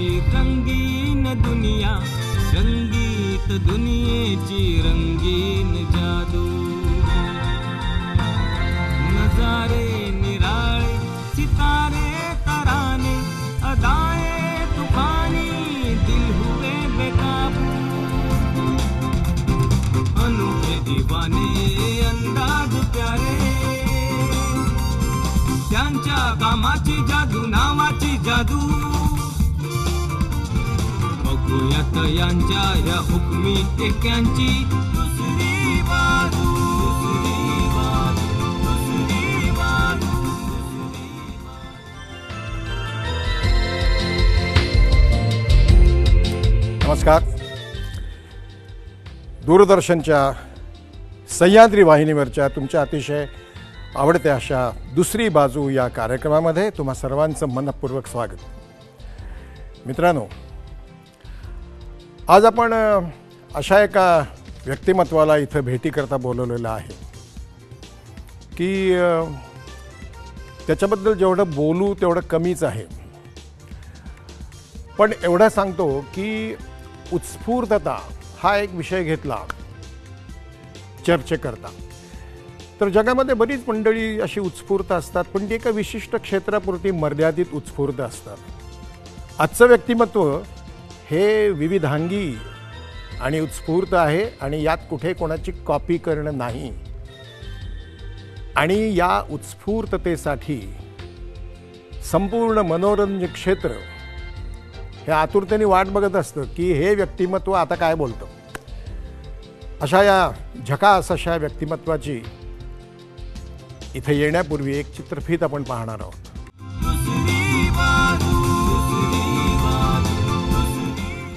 ची रंगीन दुनिया रंगीत दुनिये ची रंगीन जादू नजारे निराळे सितारे तराने अदाए तूफानी दिल हुए बेकाबू अनोखे दीवाने अंदाज प्यारे त्यांच्या कामाची जादू नावाची जादू यांच्या या हुकमी टेक्यांची दुसरी बाजू नमस्कार दूरदर्शनच्या सह्याद्री वाहिनीवरच्या तुमच्या अतिशय आवडत्या अशा दुसरी बाजू या कार्यक्रमामध्ये तुम्हा सर्वांचं मनपूर्वक स्वागत मित्रांनो आज आपण अशा एका व्यक्तिमत्वाला इथं भेटीकरता बोलवलेलं आहे की त्याच्याबद्दल जेवढं बोलू तेवढं कमीच आहे पण एवढं सांगतो की उत्स्फूर्तता हा एक विषय घेतला चर्चेकरता तर जगामध्ये बरीच मंडळी अशी उत्स्फूर्त असतात पण ती एका विशिष्ट क्षेत्रापुरती मर्यादित उत्स्फूर्त असतात आजचं व्यक्तिमत्व हे विविधांगी आणि उत्स्फूर्त आहे आणि यात कुठे कोणाची कॉपी करणं नाही आणि या उत्स्फूर्ततेसाठी संपूर्ण मनोरंजन क्षेत्र हे आतुरतेने वाट बघत असतं की हे व्यक्तिमत्व आता काय बोलतं अशा या झकास अशा व्यक्तिमत्वाची इथे येण्यापूर्वी एक चित्रफित आपण पाहणार आहोत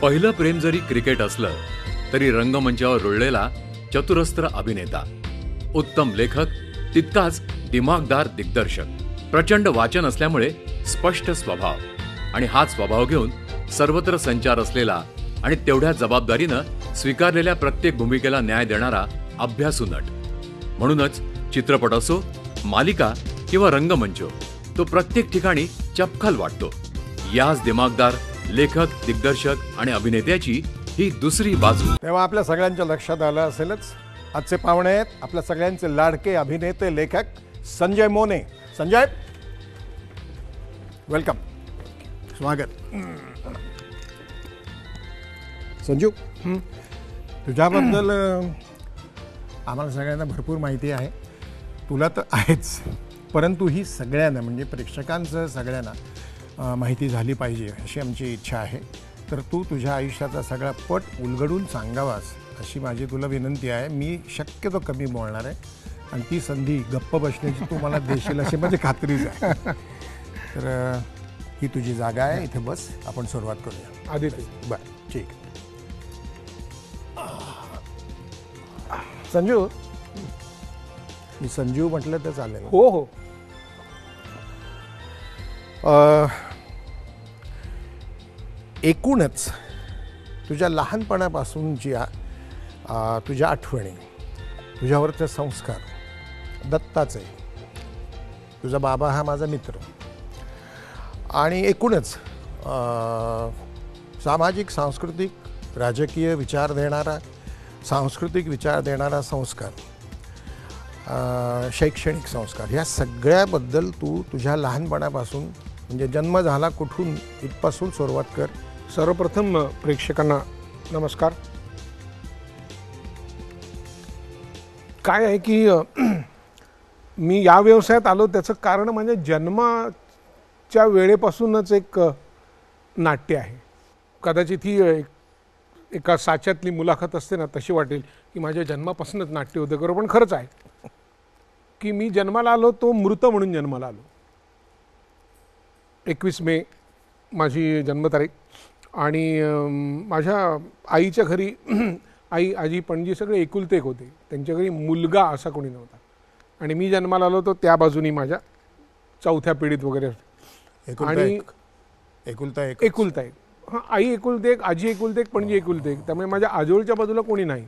पहिलं प्रेम जरी क्रिकेट असलं तरी रंगमंचावर रुळलेला चतुरस्त्र अभिनेता उत्तम लेखक तितकाच दिमागदार दिग्दर्शक प्रचंड वाचन असल्यामुळे स्पष्ट स्वभाव आणि हाच स्वभाव घेऊन सर्वत्र संचार असलेला आणि तेवढ्या जबाबदारीनं स्वीकारलेल्या प्रत्येक भूमिकेला न्याय देणारा अभ्यासू नट म्हणूनच चित्रपट असो मालिका किंवा रंगमंच तो प्रत्येक ठिकाणी चपखल वाटतो याच दिमागदार लेखक दिग्दर्शक आणि अभिनेत्याची ही दुसरी बाजू तेव्हा आपल्या सगळ्यांच्या लक्षात आलं असेलच आजचे पाहुणे आहेत आपल्या सगळ्यांचे लाडके अभिनेते लेखक संजय मोने संजय वेलकम स्वागत संजू तुझ्याबद्दल आम्हाला सगळ्यांना भरपूर माहिती आहे तुला तर आहेच परंतु ही सगळ्यांना म्हणजे प्रेक्षकांचं सगळ्यांना माहिती झाली पाहिजे अशी आमची इच्छा आहे तर तू तुझ्या आयुष्याचा सगळा पट उलगडून सांगावास अशी माझी तुला विनंती आहे मी शक्यतो कमी बोलणार आहे आणि ती संधी गप्प बसण्याची तू मला देशील अशी माझी खात्री आहे तर ही तुझी जागा आहे इथे बस आपण सुरुवात करूया आधी बरं ठीक संजू मी संजीव म्हटलं तर चालेल हो हो एकूणच तुझ्या लहानपणापासून ज्या तुझ्या आठवणी तुझ्यावरचे संस्कार दत्ताचे तुझा बाबा हा माझा मित्र आणि एकूणच सामाजिक सांस्कृतिक राजकीय विचार देणारा सांस्कृतिक विचार देणारा संस्कार शैक्षणिक संस्कार ह्या सगळ्याबद्दल तू तुझ्या लहानपणापासून म्हणजे जन्म झाला कुठून इथपासून सुरुवात कर सर्वप्रथम प्रेक्षकांना नमस्कार काय आहे की मी या व्यवसायात आलो त्याचं कारण म्हणजे जन्माच्या वेळेपासूनच एक नाट्य आहे कदाचित ही एक एका साच्यातली मुलाखत असते ना तशी वाटेल की माझ्या जन्मापासूनच नाट्य होतं बरोबर पण खरंच आहे की मी जन्माला आलो तो मृत म्हणून जन्माला आलो एकवीस मे माझी जन्मतारीख आणि माझ्या आईच्या घरी आई आजी पणजी सगळे एकुलते एक होते त्यांच्या घरी मुलगा असा कोणी नव्हता आणि मी जन्माला आलो होतो त्या बाजूनी माझ्या चौथ्या पिढीत वगैरे आणि एकुलता एक एकुलता एक हां आई एकुलते एक आजी एकुलते एक पणजी एकुलते एक त्यामुळे माझ्या आजोळच्या बाजूला कोणी नाही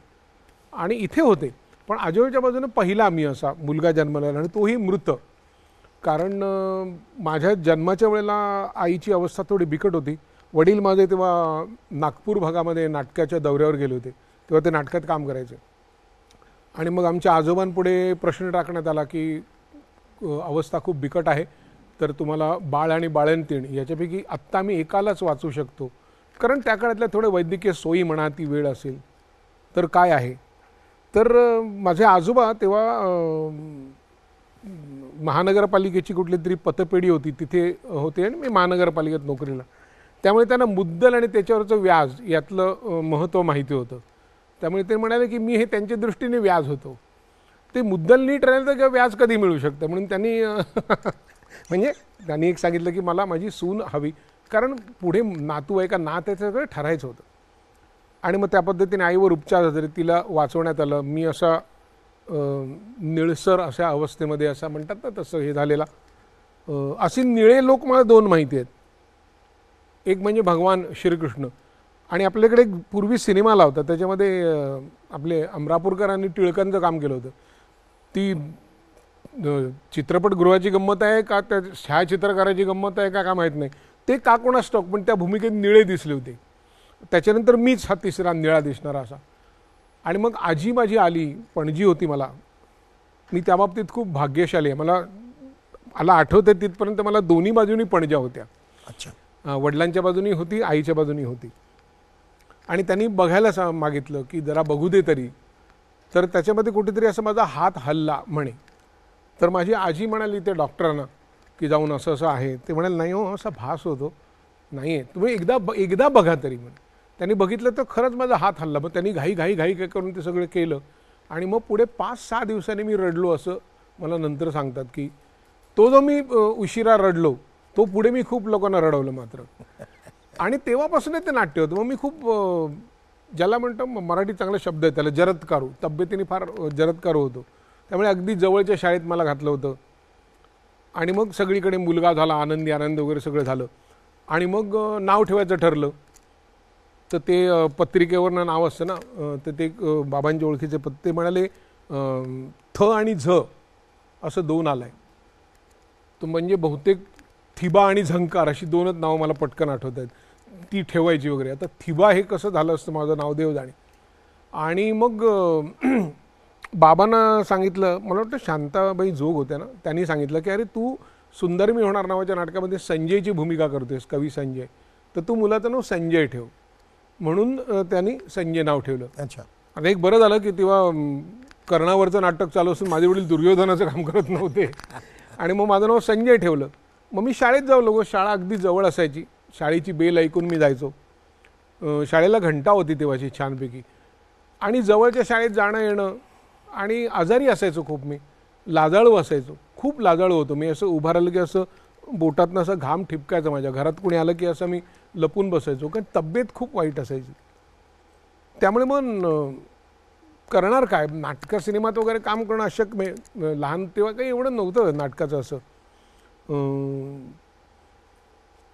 आणि इथे होते पण आजोळच्या बाजूने पहिला मी असा मुलगा जन्माला आला आणि तोही मृत कारण माझ्या जन्माच्या वेळेला आईची अवस्था थोडी बिकट होती वडील माझे तेव्हा नागपूर भागामध्ये नाटकाच्या दौऱ्यावर गेले होते तेव्हा ते नाटकात काम करायचे आणि मग आमच्या आजोबांपुढे प्रश्न टाकण्यात आला की अवस्था खूप बिकट आहे तर तुम्हाला बाळ आणि बाळंतीण याच्यापैकी आत्ता मी एकालाच वाचू शकतो कारण त्या काळातल्या थोडे वैद्यकीय सोयी म्हणा ती वेळ असेल तर काय आहे तर माझे आजोबा तेव्हा महानगरपालिकेची कुठली तरी पतपेढी होती तिथे होते आणि मी महानगरपालिकेत नोकरीला त्यामुळे त्यांना मुद्दल आणि त्याच्यावरचं व्याज यातलं महत्त्व माहिती होतं त्यामुळे ते म्हणाले की मी हे त्यांच्या दृष्टीने व्याज होतो ते मुद्दल नीट राहिलं तर व्याज कधी मिळू शकतं म्हणून त्यांनी म्हणजे त्यांनी एक सांगितलं की मला माझी सून हवी कारण पुढे नातू आहे का नात्याचं ठरायचं होतं आणि मग त्या पद्धतीने आईवर उपचार झाले तिला वाचवण्यात आलं मी असा निळसर अशा अवस्थेमध्ये असं म्हणतात ना तसं हे झालेला असे निळे लोक मला दोन माहिती आहेत एक म्हणजे भगवान श्रीकृष्ण आणि आपल्याकडे एक पूर्वी सिनेमा लावता त्याच्यामध्ये आपले अमरापूरकरांनी टिळकांचं काम केलं होतं ती चित्रपटगृहाची गंमत आहे का त्या छायाचित्रकाराची गंमत आहे का काय माहीत नाही ते का कोणा स्टॉक पण त्या भूमिकेत निळे दिसले होते त्याच्यानंतर मीच हा तिसरा निळा दिसणारा असा आणि मग आजी माझी आली पणजी होती मला मी त्या बाबतीत खूप भाग्यशाली आहे मला मला आठवते तिथपर्यंत मला दोन्ही बाजूनी पणज्या होत्या अच्छा वडिलांच्या बाजूनी होती आईच्या बाजूनी होती आणि त्यांनी बघायला मागितलं की जरा बघू दे तरी तर त्याच्यामध्ये कुठेतरी असं माझा हात हल्ला म्हणे तर माझी आजी म्हणाली ते डॉक्टरांना की जाऊन असं असं आहे ते म्हणाल नाही हो असा भास होतो नाही आहे तुम्ही एकदा एकदा बघा तरी म्हणे त्यांनी बघितलं तर खरंच माझा हात हल्ला मग त्यांनी घाई घाई घाई काय करून ते सगळं केलं आणि मग पुढे पाच सहा दिवसांनी मी रडलो असं मला नंतर सांगतात की तो जो मी उशिरा रडलो तो पुढे मी खूप लोकांना रडवलं मात्र आणि तेव्हापासून ते नाट्य होतं मग मी खूप ज्याला म्हणतो मराठी चांगला शब्द आहे त्याला जरत्कारू तब्येतीने फार जरत्कारू होतो त्यामुळे अगदी जवळच्या शाळेत मला घातलं होतं आणि मग सगळीकडे मुलगा झाला आनंदी आनंद वगैरे सगळं झालं आणि मग नाव ठेवायचं ठरलं तर ते पत्रिकेवरनं नाव असतं ना तर ते बाबांच्या ओळखीचे पत्र ते म्हणाले थ आणि झ असं दोन आलं आहे तर म्हणजे बहुतेक थिबा आणि झंकार अशी दोनच नावं मला पटकन आठवत आहेत ती ठेवायची वगैरे आता थिबा हे कसं झालं असतं माझं नाव देव जाणी आणि मग बाबांना सांगितलं मला वाटतं शांताबाई जोग होत्या ना त्यांनी सांगितलं की अरे तू सुंदर मी होणार नावाच्या नाटकामध्ये संजयची भूमिका करतोयस कवी संजय तर तू मुलाचं नाव संजय ठेव म्हणून त्यांनी संजय नाव ठेवलं अच्छा आणि एक बरं झालं की तेव्हा कर्णावरचं नाटक चालू असून माझे वडील दुर्योधनाचं काम करत नव्हते आणि मग माझं नाव संजय ठेवलं मग मी शाळेत जाऊ गो शाळा अगदी जवळ असायची शाळेची बेल ऐकून मी जायचो शाळेला घंटा होती तेव्हाची छानपैकी आणि जवळच्या शाळेत जाणं येणं आणि आजारी असायचो खूप मी लाजाळू असायचो खूप लाजाळू होतो मी असं उभारलं की असं बोटातनं असं घाम ठिपकायचं माझ्या घरात कुणी आलं की असं मी लपून बसायचो कारण तब्येत खूप वाईट असायची त्यामुळे मग करणार काय नाटकं सिनेमात वगैरे काम करणं अशक्य मे लहान तेव्हा काही एवढं नव्हतं नाटकाचं असं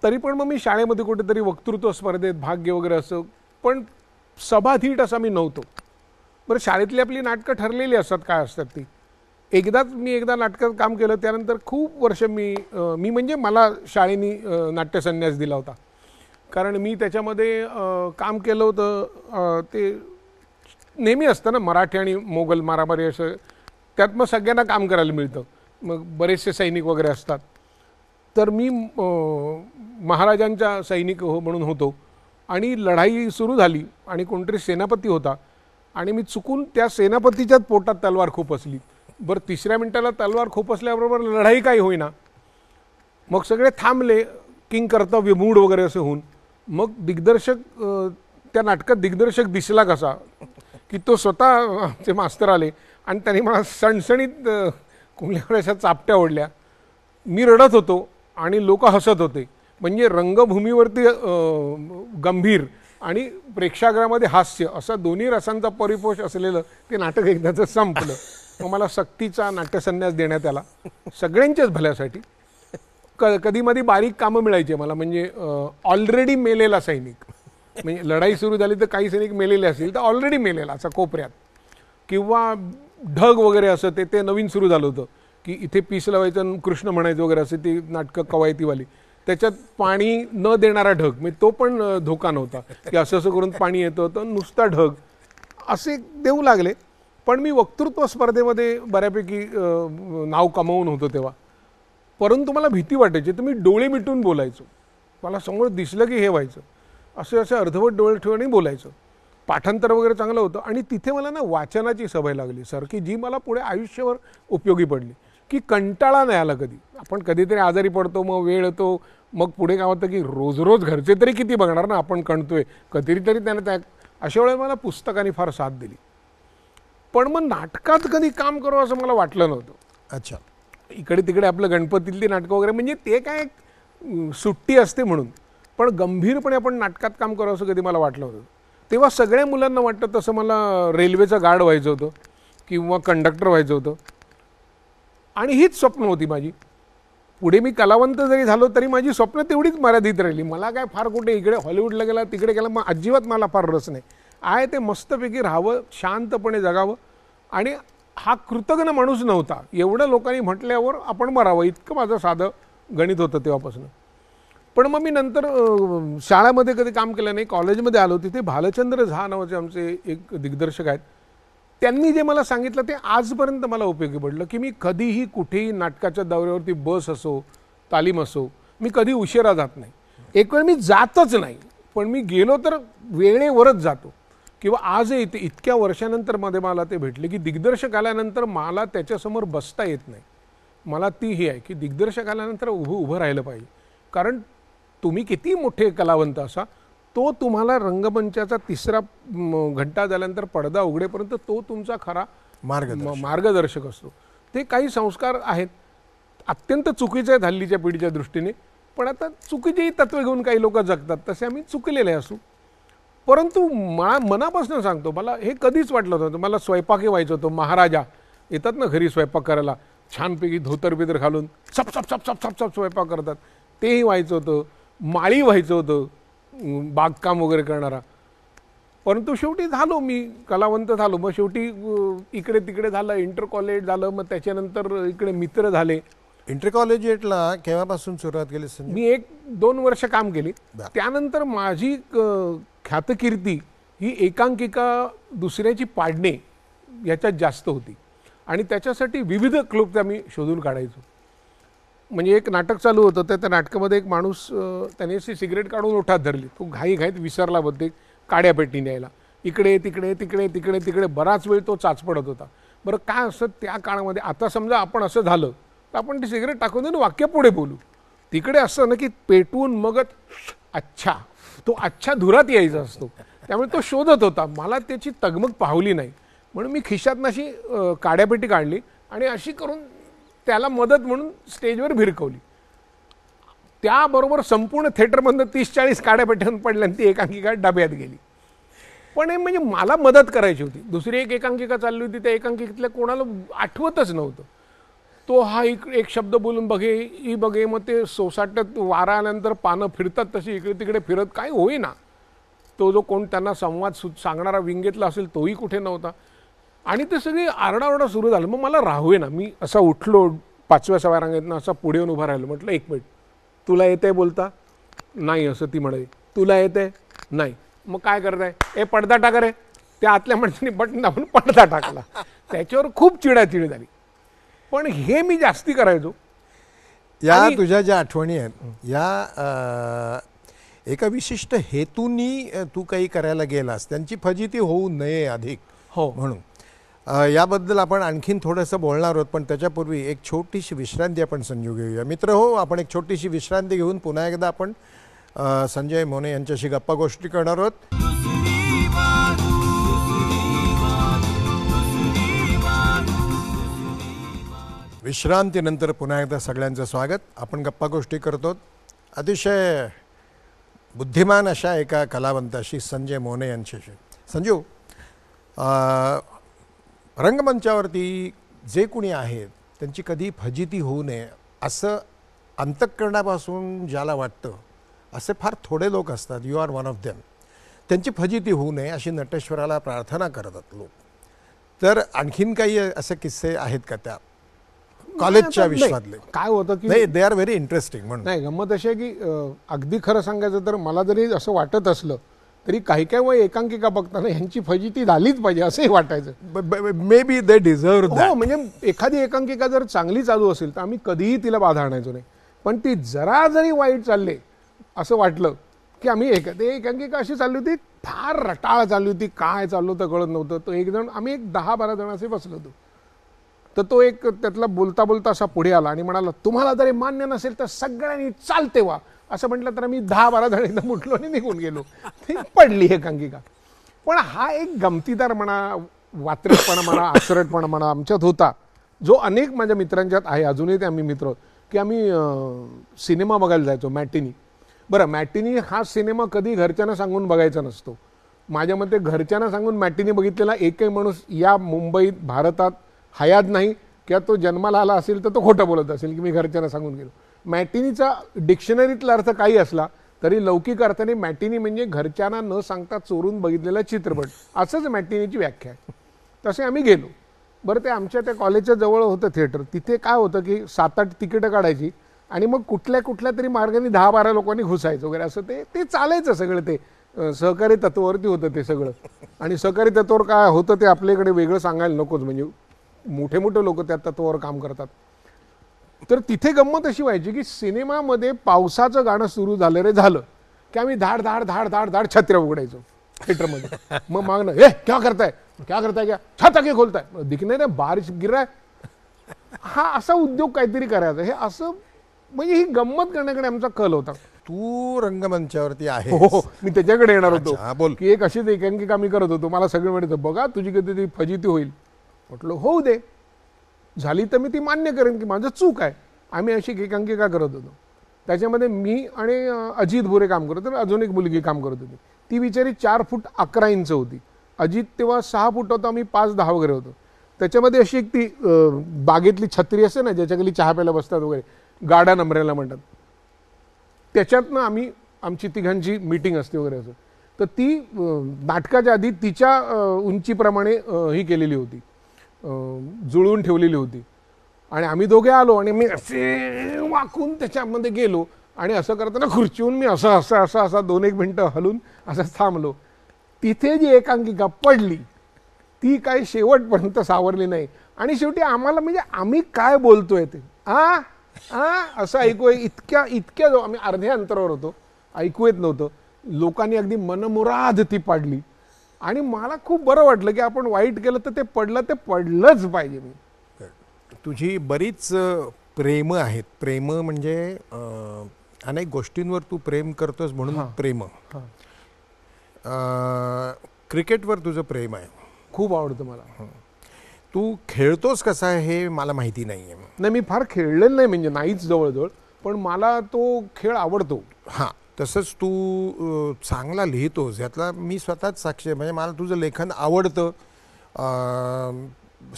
तरी पण मग मी शाळेमध्ये कुठेतरी वक्तृत्व स्पर्धेत भाग्य वगैरे असं पण सभाधीट असा मी नव्हतो बरं शाळेतली आपली नाटकं ठरलेली असतात काय असतात ती एकदाच मी एकदा नाटकात काम केलं त्यानंतर खूप वर्ष मी मी म्हणजे मला शाळेनी नाट्यसन्यास दिला होता कारण मी त्याच्यामध्ये काम केलं होतं ते नेहमी असतं ना मराठी आणि मोगल मारामारी असं त्यात मग सगळ्यांना काम करायला मिळतं मग बरेचसे सैनिक वगैरे असतात तर मी महाराजांच्या सैनिक हो म्हणून होतो आणि लढाई सुरू झाली आणि कोणतरी सेनापती होता आणि मी चुकून त्या सेनापतीच्याच पोटात तलवार खूप असली बरं तिसऱ्या मिनिटाला तलवार असल्याबरोबर लढाई काही होईना मग सगळे थांबले किंग कर्तव्य मूड वगैरे असं होऊन मग दिग्दर्शक त्या नाटकात दिग्दर्शक दिसला कसा की तो स्वतः आमचे मास्तर आले आणि त्याने मला सणसणीत कुणाकडे अशा चापट्या ओढल्या मी रडत होतो आणि लोक हसत होते म्हणजे रंगभूमीवरती गंभीर आणि प्रेक्षागृहामध्ये हास्य असा दोन्ही रसांचा परिपोष असलेलं ते नाटक एकदाचं संपलं मग मला सक्तीचा नाट्यसन्यास देण्यात आला सगळ्यांच्याच भल्यासाठी क कधी मधी बारीक कामं मिळायची मला म्हणजे ऑलरेडी मेलेला सैनिक म्हणजे लढाई सुरू झाली तर काही सैनिक मेलेले असतील तर ऑलरेडी मेलेला असा कोपऱ्यात किंवा ढग वगैरे असं ते ते नवीन सुरू झालं होतं की इथे पीस लावायचं कृष्ण म्हणायचं वगैरे असं ती नाटकं कवायतीवाली त्याच्यात पाणी न देणारा ढग म्हणजे तो पण धोका नव्हता की असं असं करून पाणी येतं होतं नुसता ढग असे देऊ लागले पण मी वक्तृत्व स्पर्धेमध्ये बऱ्यापैकी नाव कमावून होतो तेव्हा परंतु मला भीती वाटायची तर मी डोळे मिटून बोलायचो मला समोर दिसलं की हे व्हायचं असे असे अर्धवट डोळे ठेवून बोलायचं पाठांतर वगैरे चांगलं होतं आणि तिथे मला ना वाचनाची सवय लागली सर की जी मला पुढे आयुष्यभर उपयोगी पडली की कंटाळा नाही आला कधी आपण कधीतरी आजारी पडतो मग वेळ येतो मग पुढे काय होतं की रोज रोज घरचे तरी किती बघणार ना आपण कणतोय कधीतरी त्याने त्या अशा वेळेला मला पुस्तकाने फार साथ दिली पण मग नाटकात कधी काम करू असं मला वाटलं नव्हतं अच्छा इकडे तिकडे आपलं गणपतीतली नाटकं वगैरे म्हणजे ते काय सुट्टी असते म्हणून पण गंभीरपणे आपण नाटकात काम करू असं कधी मला वाटलं होतं तेव्हा सगळ्या मुलांना वाटतं तसं मला रेल्वेचं गार्ड व्हायचं होतं किंवा कंडक्टर व्हायचं होतं आणि हीच स्वप्न होती माझी पुढे मी कलावंत जरी झालो तरी माझी स्वप्न तेवढीच मर्यादित राहिली मला काय फार कुठे इकडे हॉलिवूडला गेला तिकडे गेला मग अजिबात मला फार रस नाही आहे ते मस्तपैकी राहावं शांतपणे जगावं आणि हा कृतज्ञ माणूस नव्हता एवढं लोकांनी म्हटल्यावर आपण मरावं इतकं माझं साधं गणित होतं तेव्हापासून पण मग मी नंतर शाळेमध्ये कधी काम केलं नाही कॉलेजमध्ये आलो तिथे भालचंद्र झा नावाचे आमचे एक दिग्दर्शक आहेत त्यांनी जे मला सांगितलं ते आजपर्यंत मला उपयोगी पडलं की मी कधीही कुठेही नाटकाच्या दौऱ्यावरती बस असो तालीम असो मी कधी उशिरा जात नाही एक वेळ मी जातच नाही पण मी गेलो तर वेळेवरच जातो किंवा आजही ते इतक्या वर्षानंतर मध्ये मला ते भेटले की दिग्दर्शक आल्यानंतर मला त्याच्यासमोर बसता येत नाही मला ती ही आहे की दिग्दर्शक आल्यानंतर उभं उभं राहिलं पाहिजे कारण तुम्ही किती मोठे कलावंत असा तो तुम्हाला रंगमंचाचा तिसरा घंटा झाल्यानंतर पडदा उघडेपर्यंत तो तुमचा खरा मार्ग मार्गदर्शक असतो ते काही संस्कार आहेत अत्यंत चुकीचे आहेत हल्लीच्या पिढीच्या दृष्टीने पण आता चुकीचेही तत्व घेऊन काही लोक जगतात तसे आम्ही चुकलेले असू परंतु मला मनापासून सांगतो मला हे कधीच वाटलं नव्हतं मला स्वयंपाकही व्हायचं होतं महाराजा येतात ना घरी स्वयंपाक करायला छानपैकी धोतर बितर घालून सप सप सप सप सप सप स्वयंपाक करतात तेही व्हायचं होतं माळी व्हायचं होतं बागकाम वगैरे करणारा परंतु शेवटी झालो मी कलावंत झालो मग शेवटी इकडे तिकडे झालं इंटर कॉलेज झालं मग त्याच्यानंतर इकडे मित्र झाले इंटर केव्हापासून सुरुवात केली मी एक दोन वर्ष काम केली त्यानंतर माझी ख्यातकीर्ती ही एकांकिका दुसऱ्याची पाडणे याच्यात जास्त होती आणि त्याच्यासाठी विविध त्या मी शोधून काढायचो म्हणजे एक नाटक चालू होतं तर त्या नाटकामध्ये एक माणूस त्याने सिगरेट काढून ओठात धरली तो घाई घाईत विसरला बद्दल काड्यापेटी न्यायला इकडे तिकडे तिकडे तिकडे तिकडे बराच वेळ तो चाचपडत होता बरं काय असं त्या काळामध्ये आता समजा आपण असं झालं तर आपण ती सिगरेट टाकून देऊन वाक्य पुढे बोलू तिकडे असं ना की पेटवून मगच अच्छा तो अच्छा धुरात यायचा असतो त्यामुळे तो शोधत होता मला त्याची तगमग पावली नाही म्हणून मी खिशातनाशी काड्यापेटी काढली आणि अशी करून त्याला मदत म्हणून स्टेजवर भिरकवली त्याबरोबर संपूर्ण थिएटरमधनं तीस चाळीस काड्या पडल्या आणि ती एकांकिका डब्यात गेली पण हे म्हणजे मला मदत करायची होती दुसरी एक एकांकिका चालली होती त्या एकांकिकेतल्या कोणाला आठवतच नव्हतं तो हा एक एक शब्द बोलून बघे ई बघे मग ते सोसाट्यात वारा आल्यानंतर पानं फिरतात तशी इकडे तिकडे फिरत काय होईना तो जो कोण त्यांना संवाद सु सांगणारा विंगेतला असेल तोही कुठे नव्हता आणि ते सगळी आरडाओरडा सुरू झालं मग मला राहू ना मी असा उठलो पाचव्या सव्या रांगेतनं असा पुढे येऊन उभा राहिलो म्हटलं एक मिनिट तुला येते बोलता नाही असं ती म्हणाली तुला येते नाही मग काय करत आहे ए पडदा टाका रे त्या आतल्या माणसाने बटन दाबून पडदा टाकला त्याच्यावर खूप चिडाचिडी झाली पण हे मी जास्ती करायचो या तुझ्या ज्या आठवणी आहेत या एका विशिष्ट हेतूनी तू काही करायला गेलास त्यांची फजिती होऊ नये अधिक हो म्हणून याबद्दल आपण आणखीन थोडंसं बोलणार आहोत पण त्याच्यापूर्वी एक छोटीशी विश्रांती आपण संजू घेऊया मित्र हो आपण एक छोटीशी विश्रांती घेऊन पुन्हा एकदा आपण संजय मोने यांच्याशी गप्पा गोष्टी करणार आहोत विश्रांतीनंतर पुन्हा एकदा सगळ्यांचं स्वागत आपण गप्पा गोष्टी करतो अतिशय बुद्धिमान अशा एका कलावंताशी संजय मोने यांच्याशी संजू रंगमंचावरती जे कोणी आहेत त्यांची कधी फजिती होऊ नये असं अंतःकरणापासून ज्याला वाटतं असे फार थोडे लोक असतात you are one of them त्यांची फजिती होऊ नये अशी नटेश्वराला प्रार्थना करतात लोक तर आणखीन काही असे किस्से आहेत का त्या कॉलेजच्या विश्वातले काय होतं की दे आर व्हेरी इंटरेस्टिंग म्हणून नाही गंमत अशी आहे की अगदी खरं सांगायचं तर मला जरी असं वाटत असलं तरी काही काही वय एकांकिका बघताना यांची फजिती झालीच पाहिजे असंही वाटायचं मे बी दे डिझर्व म्हणजे एखादी एकांकिका जर चांगली चालू असेल तर आम्ही कधीही तिला बाधा आणायचो नाही पण ती जरा जरी वाईट चालले असं वाटलं की आम्ही एकांकिका अशी चालली होती फार रटाळ चालली होती काय चाललं होतं कळत नव्हतं तो एक जण आम्ही एक दहा बारा जण असे बसलो होतो तर तो एक त्यातला बोलता बोलता असा पुढे आला आणि म्हणाला तुम्हाला जर मान्य नसेल तर सगळ्यांनी चालते वा असं म्हटलं तर मी दहा बारा जणांना मुटलो आणि निघून गेलो ती पडली हे अंगिका पण हा एक गमतीदार म्हणा वात्रेपणा म्हणा आचरटपणा म्हणा आमच्यात होता जो अनेक माझ्या मित्रांच्यात आहे अजूनही ते आम्ही मित्र की आम्ही सिनेमा बघायला जायचो मॅटिनी बरं मॅटिनी हा सिनेमा कधी घरच्यांना सांगून बघायचा नसतो माझ्या मते घरच्यांना सांगून मॅटिनी बघितलेला एकही माणूस या मुंबईत भारतात हयात नाही किंवा तो जन्माला आला असेल तर तो खोटं बोलत असेल की मी घरच्यांना सांगून गेलो मॅटिनीचा डिक्शनरीतला अर्थ काही असला तरी लौकिक अर्थाने मॅटिनी म्हणजे घरच्यांना न सांगता चोरून बघितलेला चित्रपट असंच मॅटिनीची व्याख्या आहे तसे आम्ही गेलो बरं ते आमच्या त्या कॉलेजच्या जवळ होतं थिएटर तिथे काय होतं की सात आठ तिकीटं काढायची आणि मग कुठल्या कुठल्या तरी मार्गाने दहा बारा लोकांनी घुसायचं वगैरे असं ते ते चालायचं सगळं ते सहकारी तत्वावरती होतं ते सगळं आणि सहकारी तत्वावर काय होतं ते आपल्याकडे वेगळं सांगायला नकोच म्हणजे मोठे मोठे लोक त्या तत्वावर काम करतात तर तिथे गंमत अशी व्हायची की सिनेमामध्ये पावसाचं गाणं सुरू झालं रे झालं की आम्ही धाड धाड धाड धाड धाड छत्र्या उघडायचो थिएटरमध्ये मग मागणं हे क्या करताय क्या करताय क्या छाता के खोलताय दिखणे ना बारिश गिराय हा असा उद्योग काहीतरी करायचा हे असं म्हणजे ही गंमत करण्याकडे आमचा कल होता तू रंगमंचावरती आहे हो, हो मी त्याच्याकडे येणार होतो बोल की एक अशीच एकांकिका मी करत होतो मला सगळं म्हणायचं बघा तुझी कधी फजिती होईल म्हटलं होऊ दे झाली तर मी ती मान्य करेन की माझं चूक आहे आम्ही अशी एकांकिका करत होतो त्याच्यामध्ये मी आणि अजित भोरे काम करत होते अजून एक मुलगी काम करत होती ती बिचारी चार फूट अकरा इंच होती अजित तेव्हा सहा फूट होता आम्ही पाच दहा वगैरे होतो त्याच्यामध्ये अशी एक ती बागेतली छत्री असते ना ज्याच्याखाली चहा प्यायला बसतात वगैरे गाडा नंबरेला म्हणतात त्याच्यातनं आम्ही आमची तिघांची मीटिंग असते वगैरे असं तर ती नाटकाच्या आधी तिच्या उंचीप्रमाणे ही केलेली होती जुळवून ठेवलेली होती आणि आम्ही दोघे आलो आणि मी असे वाकून त्याच्यामध्ये गेलो आणि असं करताना खुर्चीहून मी असं असं असं असा दोन एक मिनटं हलून असं थांबलो तिथे जी एकांकिका पडली ती काही शेवटपर्यंत सावरली नाही आणि शेवटी आम्हाला म्हणजे आम्ही काय बोलतोय ते आ आ असं ऐकू इतक्या इतक्या जो आम्ही अर्ध्या अंतरावर होतो ऐकू येत नव्हतं लोकांनी अगदी मनमुराद ती पाडली आणि मला खूप बरं वाटलं की आपण वाईट केलं तर ते पडलं ते पडलंच पाहिजे मी तुझी बरीच प्रेम आहेत प्रेम म्हणजे अनेक गोष्टींवर तू प्रेम करतोस म्हणून प्रेम क्रिकेटवर तुझं प्रेम आहे खूप आवडतं मला तू खेळतोस कसा हे मला माहिती नाही आहे नाही मी फार खेळलेलं नाही म्हणजे नाहीच जवळजवळ पण मला तो खेळ आवडतो हां तसंच तू चांगला लिहितोस यातला मी स्वतःच साक्षी आहे म्हणजे मला तुझं लेखन आवडतं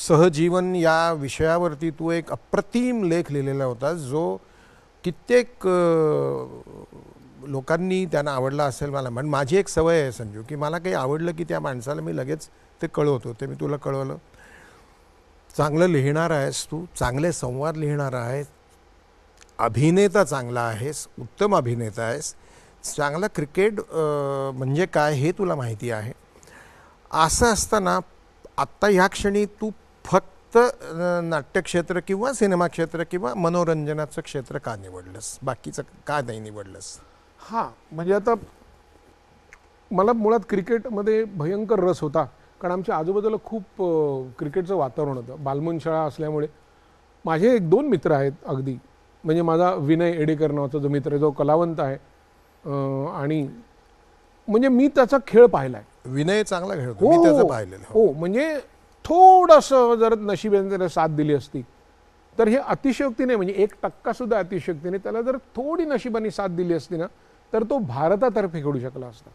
सहजीवन या विषयावरती तू एक अप्रतिम लेख लिहिलेला होता जो कित्येक लोकांनी त्यांना आवडला असेल मला म्हण माझी एक सवय आहे संजू की मला काही आवडलं की त्या माणसाला मी लगेच ते कळवतो ते मी तुला कळवलं चांगलं लिहिणार आहेस तू चांगले संवाद लिहिणार आहेस अभिनेता चांगला आहेस उत्तम अभिनेता आहेस चांगलं क्रिकेट म्हणजे काय हे तुला माहिती आहे असं असताना आत्ता ह्या क्षणी तू फक्त नाट्यक्षेत्र किंवा सिनेमा क्षेत्र किंवा मनोरंजनाचं क्षेत्र का निवडलंस बाकीचं का नाही निवडलंस हां म्हणजे आता मला मुळात क्रिकेटमध्ये भयंकर रस होता कारण आमच्या आजूबाजूला खूप क्रिकेटचं वातावरण होतं बालमन शाळा असल्यामुळे माझे एक दोन मित्र आहेत अगदी म्हणजे माझा विनय एडेकर नावाचा जो मित्र आहे जो कलावंत आहे आणि म्हणजे मी त्याचा खेळ पाहिलाय विनय चांगला खेळ हो, मी पाहिलेलं हो म्हणजे थोडस जर नशिबाने त्याला साथ दिली असती तर हे अतिशयोक्तीने म्हणजे एक टक्का सुद्धा अतिशयोक्तीने त्याला जर थोडी नशिबाने साथ दिली असती ना तर तो भारतातर्फे खेळू शकला असता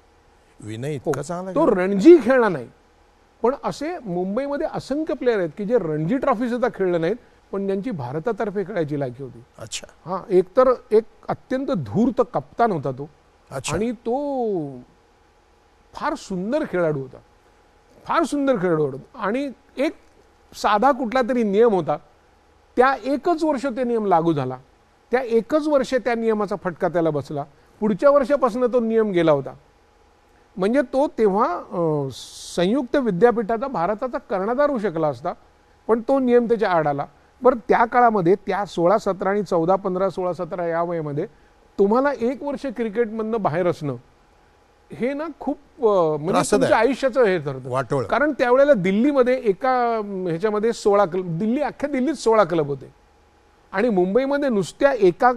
विनय हो, इतका चांगला तो रणजी खेळला नाही पण असे मुंबईमध्ये असंख्य प्लेअर आहेत की जे रणजी ट्रॉफी सुद्धा खेळले नाहीत पण ज्यांची भारतातर्फे खेळायची लायकी होती अच्छा हा तर एक अत्यंत धूर्त कप्तान होता तो आणि तो फार सुंदर खेळाडू होता फार सुंदर खेळाडू होता आणि एक साधा कुठला तरी नियम होता त्या एकच वर्ष ते नियम लागू झाला त्या एकच वर्ष त्या नियमाचा फटका त्याला बसला पुढच्या वर्षापासून तो नियम गेला होता म्हणजे तो तेव्हा संयुक्त विद्यापीठाचा भारताचा कर्णधार होऊ शकला असता पण तो नियम त्याच्या आड आला बरं त्या काळामध्ये त्या सोळा सतरा आणि चौदा पंधरा सोळा सतरा या वयामध्ये तुम्हाला एक वर्ष क्रिकेटमधनं बाहेर असणं हे ना खूप म्हणजे आयुष्याचं हे ठरत कारण त्यावेळेला दिल्लीमध्ये एका ह्याच्यामध्ये सोळा क्लब दिल्ली अख्ख्या दिल्लीत सोळा क्लब होते आणि मुंबईमध्ये नुसत्या एका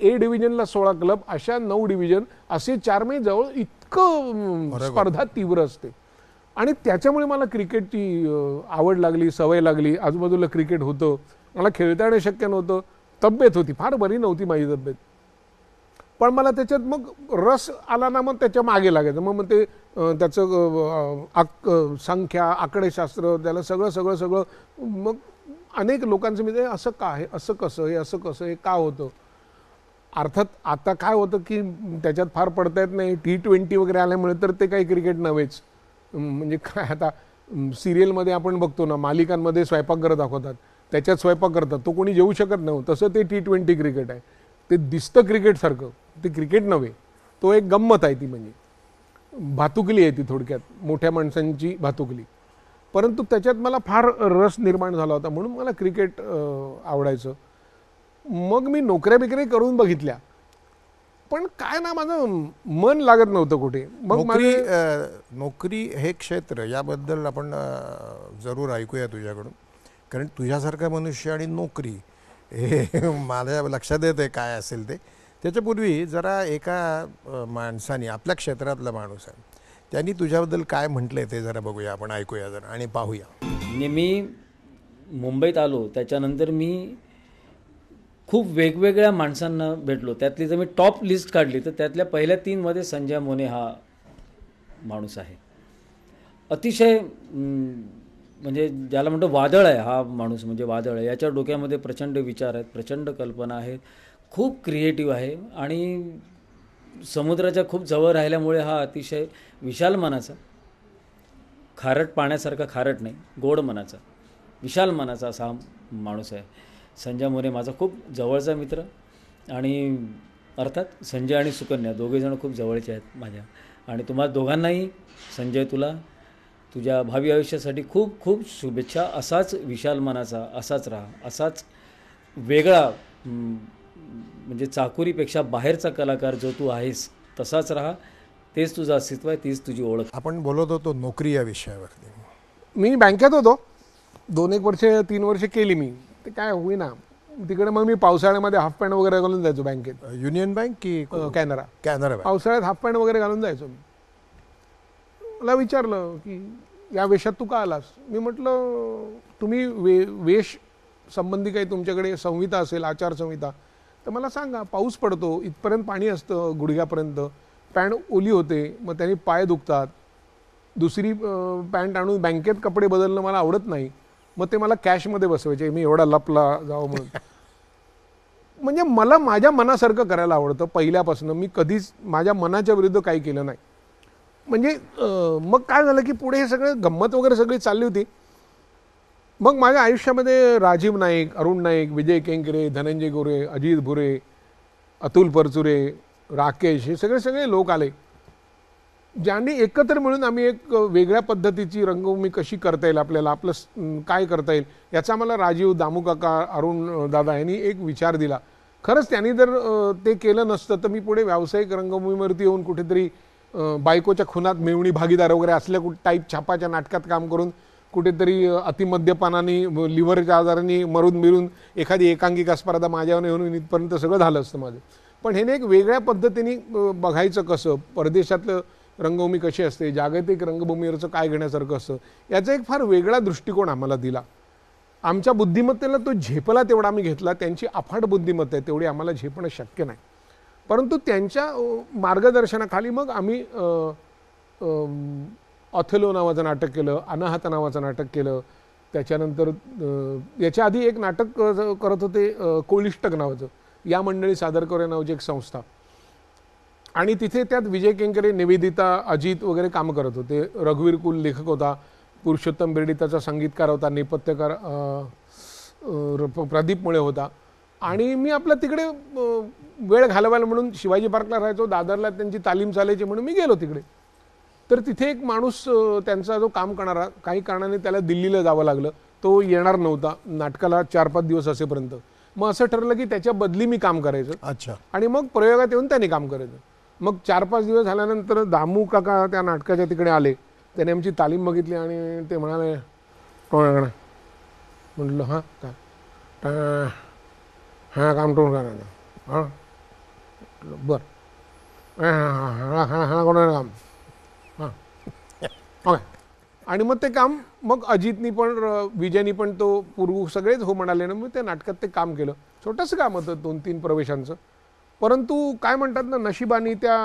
ए डिव्हिजनला सोळा क्लब अशा नऊ डिव्हिजन असे चार मे जवळ इतकं स्पर्धा तीव्र असते आणि त्याच्यामुळे मला क्रिकेटची आवड लागली सवय लागली आजूबाजूला क्रिकेट होतं मला खेळता येणं शक्य नव्हतं तब्येत होती फार बरी नव्हती माझी तब्येत पण मला त्याच्यात मग रस आला ना मग त्याच्या मागे लागायचं मग मग ते त्याचं आक संख्या आकडेशास्त्र त्याला सगळं सगळं सगळं मग अनेक लोकांचं म्हणजे असं का आहे असं कसं हे असं कसं हे का होतं अर्थात आता काय होतं की त्याच्यात फार पडता येत नाही टी ट्वेंटी वगैरे आल्यामुळे तर ते काही क्रिकेट नव्हेच म्हणजे काय आता सिरियलमध्ये आपण बघतो ना मालिकांमध्ये स्वयंपाकघर दाखवतात त्याच्यात स्वयंपाक करतात तो कोणी येऊ शकत नाही तसं ते टी ट्वेंटी क्रिकेट आहे ते दिसतं क्रिकेटसारखं ते क्रिकेट नव्हे तो एक गंमत आहे ती म्हणजे भातुकली आहे ती थोडक्यात मोठ्या माणसांची भातुकली परंतु त्याच्यात मला फार रस निर्माण झाला होता म्हणून मला क्रिकेट आवडायचं मग मी नोकऱ्या बिकऱ्या करून बघितल्या पण काय ना माझं मन लागत नव्हतं कुठे मग माझी नोकरी हे क्षेत्र याबद्दल आपण जरूर ऐकूया तुझ्याकडून कारण तुझ्यासारखा मनुष्य आणि नोकरी हे माझ्या लक्षात येते काय असेल ते त्याच्यापूर्वी जरा एका माणसाने आपल्या क्षेत्रातला माणूस आहे त्यांनी तुझ्याबद्दल काय म्हटलं ते जरा बघूया आपण ऐकूया जरा आणि पाहूया मी मुंबईत आलो त्याच्यानंतर मी खूप वेगवेगळ्या माणसांना भेटलो त्यातली जर मी टॉप लिस्ट काढली तर त्यातल्या पहिल्या तीनमध्ये संजय मोने हा माणूस आहे अतिशय म्हणजे ज्याला म्हणतो वादळ आहे हा माणूस म्हणजे वादळ आहे याच्या डोक्यामध्ये प्रचंड विचार आहेत प्रचंड कल्पना आहेत खूप क्रिएटिव्ह आहे आणि समुद्राच्या खूप जवळ राहिल्यामुळे हा अतिशय विशाल मनाचा खारट पाण्यासारखा खारट नाही गोड मनाचा विशाल मनाचा असा माणूस आहे संजय मोरे माझा खूप जवळचा मित्र आणि अर्थात संजय आणि सुकन्या दोघेजण खूप जवळचे आहेत माझ्या आणि तुम्हाला दोघांनाही संजय तुला तुझ्या भावी आयुष्यासाठी खूप खूप शुभेच्छा असाच विशाल मनाचा असाच राहा असाच वेगळा म्हणजे चाकोरीपेक्षा बाहेरचा कलाकार जो तू आहेस तसाच राहा तेच तुझं अस्तित्व आहे तीच तुझी ओळख आपण बोलत होतो नोकरी या विषयावरती मी बँकेत होतो दोन एक वर्ष तीन वर्ष केली मी ते काय होईना तिकडे मग मी पावसाळ्यामध्ये हाफ पॅन्ट वगैरे घालून जायचो बँकेत युनियन बँक की कॅनरा कॅनरा पावसाळ्यात हाफ पॅन्ट वगैरे घालून जायचो मी मला विचारलं की या वेशात तू का आलास मी म्हटलं तुम्ही वे वेश संबंधी काही तुमच्याकडे संहिता असेल आचारसंहिता तर मला सांगा पाऊस पडतो इथपर्यंत पाणी असतं गुडघ्यापर्यंत पॅन्ट ओली होते मग त्यांनी पाय दुखतात दुसरी पॅन्ट आणून बँकेत कपडे बदलणं मला आवडत नाही मग ते मला कॅशमध्ये बसवायचे मी एवढा लपला जावं म्हणून म्हणजे मला माझ्या मनासारखं करायला आवडतं पहिल्यापासून मी कधीच माझ्या मनाच्या विरुद्ध काही केलं नाही म्हणजे मग काय झालं की पुढे हे सगळं गंमत वगैरे सगळी चालली होती मग माझ्या आयुष्यामध्ये राजीव नाईक अरुण नाईक विजय केंकरे धनंजय गोरे अजित भुरे अतुल परचुरे राकेश हे सगळे सगळे लोक आले ज्यांनी एकत्र मिळून आम्ही एक वेगळ्या पद्धतीची रंगभूमी कशी करता येईल आपल्याला आपलं काय करता येईल याचा मला राजीव दामू काका अरुण दादा यांनी एक विचार दिला खरंच त्यांनी जर ते केलं नसतं तर मी पुढे व्यावसायिक रंगभूमीवरती येऊन कुठेतरी बायकोच्या खुनात मेवणी भागीदार वगैरे असल्या कुठे टाईप छापाच्या नाटकात काम करून कुठेतरी अतिमद्यपानाने लिव्हरच्या आजाराने मरून मिरून एखादी एकांकिका स्पर्धा माझ्यावर येऊन इथपर्यंत सगळं झालं असतं माझं पण हे एक वेगळ्या पद्धतीने बघायचं कसं परदेशातलं रंगभूमी कशी असते जागतिक रंगभूमीवरचं काय घेण्यासारखं असं याचा एक फार वेगळा दृष्टिकोन आम्हाला दिला आमच्या बुद्धिमत्तेला तो झेपला तेवढा आम्ही घेतला त्यांची अफाट बुद्धिमत्ता आहे तेवढी आम्हाला झेपणं शक्य नाही परंतु त्यांच्या मार्गदर्शनाखाली मग आम्ही ऑथेलो नावाचं नाटक केलं अनाहत नावाचं नाटक केलं त्याच्यानंतर याच्या आधी एक नाटक करत होते कोळिष्टक नावाचं या मंडळी सादरकर नावाची एक संस्था आणि तिथे त्यात विजय केंकरे निवेदिता अजित वगैरे काम करत होते रघुवीर कुल लेखक होता पुरुषोत्तम बिर्डिताचा संगीतकार होता नेपथ्यकार प्रदीप मुळे होता आणि मी आपला तिकडे वेळ घालवायला म्हणून शिवाजी पार्कला राहायचो दादरला त्यांची तालीम चालायची म्हणून मी गेलो तिकडे तर तिथे एक माणूस त्यांचा जो काम करणारा काही कारणाने त्याला दिल्लीला जावं लागलं तो येणार नव्हता नाटकाला चार पाच दिवस असेपर्यंत मग असं ठरलं की त्याच्या बदली मी काम करायचं अच्छा आणि मग प्रयोगात येऊन त्याने काम करायचं मग चार पाच दिवस झाल्यानंतर दामू काका त्या नाटकाच्या तिकडे आले त्याने आमची तालीम बघितली आणि ते म्हणाले टोळ्याकडे म्हटलं हां का हां काम टोळ करायचं हां बरं हां हां हां हां कोणा काम हां आणि मग ते काम मग अजितनी पण विजयनी पण तो पूर्व सगळेच हो म्हणाले ना मग त्या नाटकात ते काम केलं छोटंसं काम होतं दोन तीन प्रवेशांचं परंतु काय म्हणतात ना नशिबानी त्या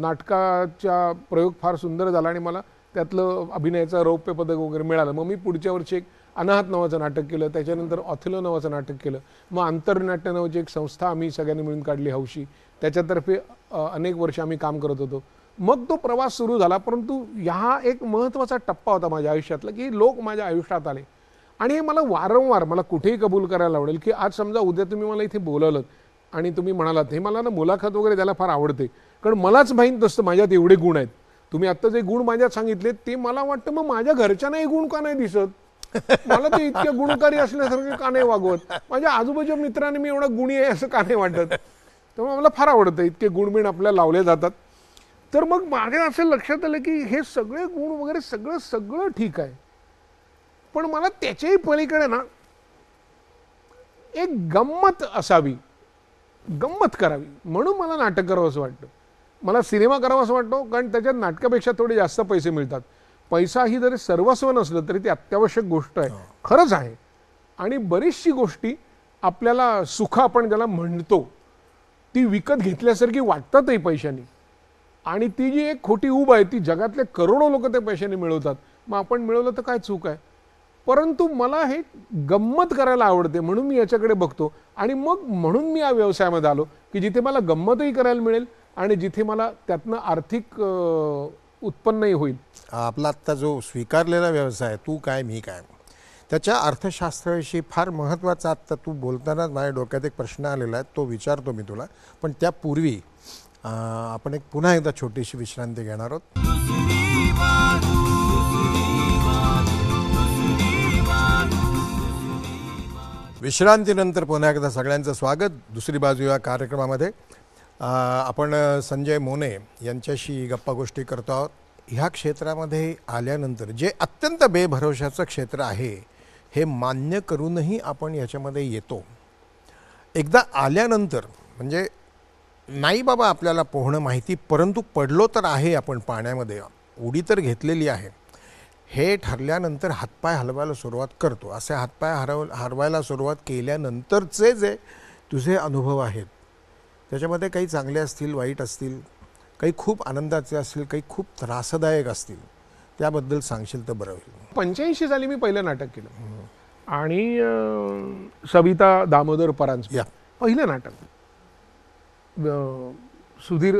नाटकाचा प्रयोग फार सुंदर झाला आणि मला त्यातलं अभिनयाचं रौप्य पदक वगैरे मिळालं मग मी पुढच्या वर्षी एक अनाहत नावाचं नाटक केलं त्याच्यानंतर ऑथिलो नावाचं नाटक केलं मग आंतरनाट्य नावाची एक संस्था आम्ही सगळ्यांनी मिळून काढली हौशी त्याच्यातर्फे अनेक वर्ष आम्ही काम करत होतो मग तो प्रवास सुरू झाला परंतु ह्या एक महत्त्वाचा टप्पा होता माझ्या आयुष्यातला की लोक माझ्या आयुष्यात आले आणि हे मला वारंवार मला कुठेही कबूल करायला आवडेल की आज समजा उद्या तुम्ही मला इथे बोलवलं आणि तुम्ही म्हणालात हे मला ना मुलाखत वगैरे द्यायला फार आवडते कारण मलाच माहीत नसतं माझ्यात एवढे गुण आहेत तुम्ही आत्ता जे गुण माझ्यात सांगितले ते मला वाटतं मग माझ्या घरच्यांनाही गुण का नाही दिसत मला ते इतके गुणकारी असल्यासारखे का नाही वागवत माझ्या आजूबाजूच्या मित्रांनी मी एवढा गुणी आहे असं का नाही वाटत तेव्हा मला फार आवडतं इतके गुणबिण आपल्याला लावले जातात तर मग माझ्या असं लक्षात आलं की हे सगळे गुण वगैरे सगळं सगळं ठीक आहे पण मला त्याच्याही पलीकडे ना एक गंमत असावी गंमत करावी म्हणून मला नाटक करावं असं वाटतं मला सिनेमा करावा असं वाटतो कारण त्याच्यात नाटकापेक्षा थोडे जास्त पैसे मिळतात पैसा ही जरी सर्वस्व नसलं तरी ती अत्यावश्यक गोष्ट आहे हो. खरंच आहे आणि बरीचशी गोष्टी आपल्याला सुख आपण ज्याला म्हणतो ती विकत घेतल्यासारखी वाटतातही पैशांनी आणि ती जी एक खोटी उब आहे ती जगातले करोडो लोक त्या पैशाने मिळवतात मग आपण मिळवलं तर काय चूक आहे परंतु मला हे गंमत करायला आवडते म्हणून मी याच्याकडे बघतो आणि मग म्हणून मी या व्यवसायामध्ये आलो की जिथे मला गंमतही करायला मिळेल आणि जिथे मला त्यातनं आर्थिक उत्पन्नही होईल आपला आत्ता जो स्वीकारलेला व्यवसाय तू काय मी काय त्याच्या अर्थशास्त्राविषयी फार महत्त्वाचा आत्ता तू बोलतानाच माझ्या डोक्यात एक प्रश्न आलेला आहे तो विचारतो मी तुला पण त्यापूर्वी आपण एक पुन्हा एकदा छोटीशी विश्रांती घेणार आहोत विश्रांतीनंतर पुन्हा एकदा सगळ्यांचं स्वागत दुसरी बाजू या कार्यक्रमामध्ये आपण संजय मोने यांच्याशी गप्पा गोष्टी करतो आहोत ह्या क्षेत्रामध्ये आल्यानंतर जे अत्यंत बेभरोशाचं क्षेत्र आहे हे मान्य करूनही आपण याच्यामध्ये येतो एकदा आल्यानंतर म्हणजे नाही बाबा आपल्याला पोहणं माहिती परंतु पडलो तर आहे आपण पाण्यामध्ये उडी तर घेतलेली आहे हे ठरल्यानंतर हातपाय हलवायला सुरुवात करतो असे हातपाय हरव हरवायला सुरुवात केल्यानंतरचे जे तुझे अनुभव आहेत त्याच्यामध्ये काही चांगले असतील वाईट असतील काही खूप आनंदाचे असतील काही खूप त्रासदायक असतील त्याबद्दल सांगशील तर बरं होईल पंच्याऐंशी झाली मी पहिलं नाटक केलं आणि सविता दामोदर परांज पहिलं नाटक सुधीर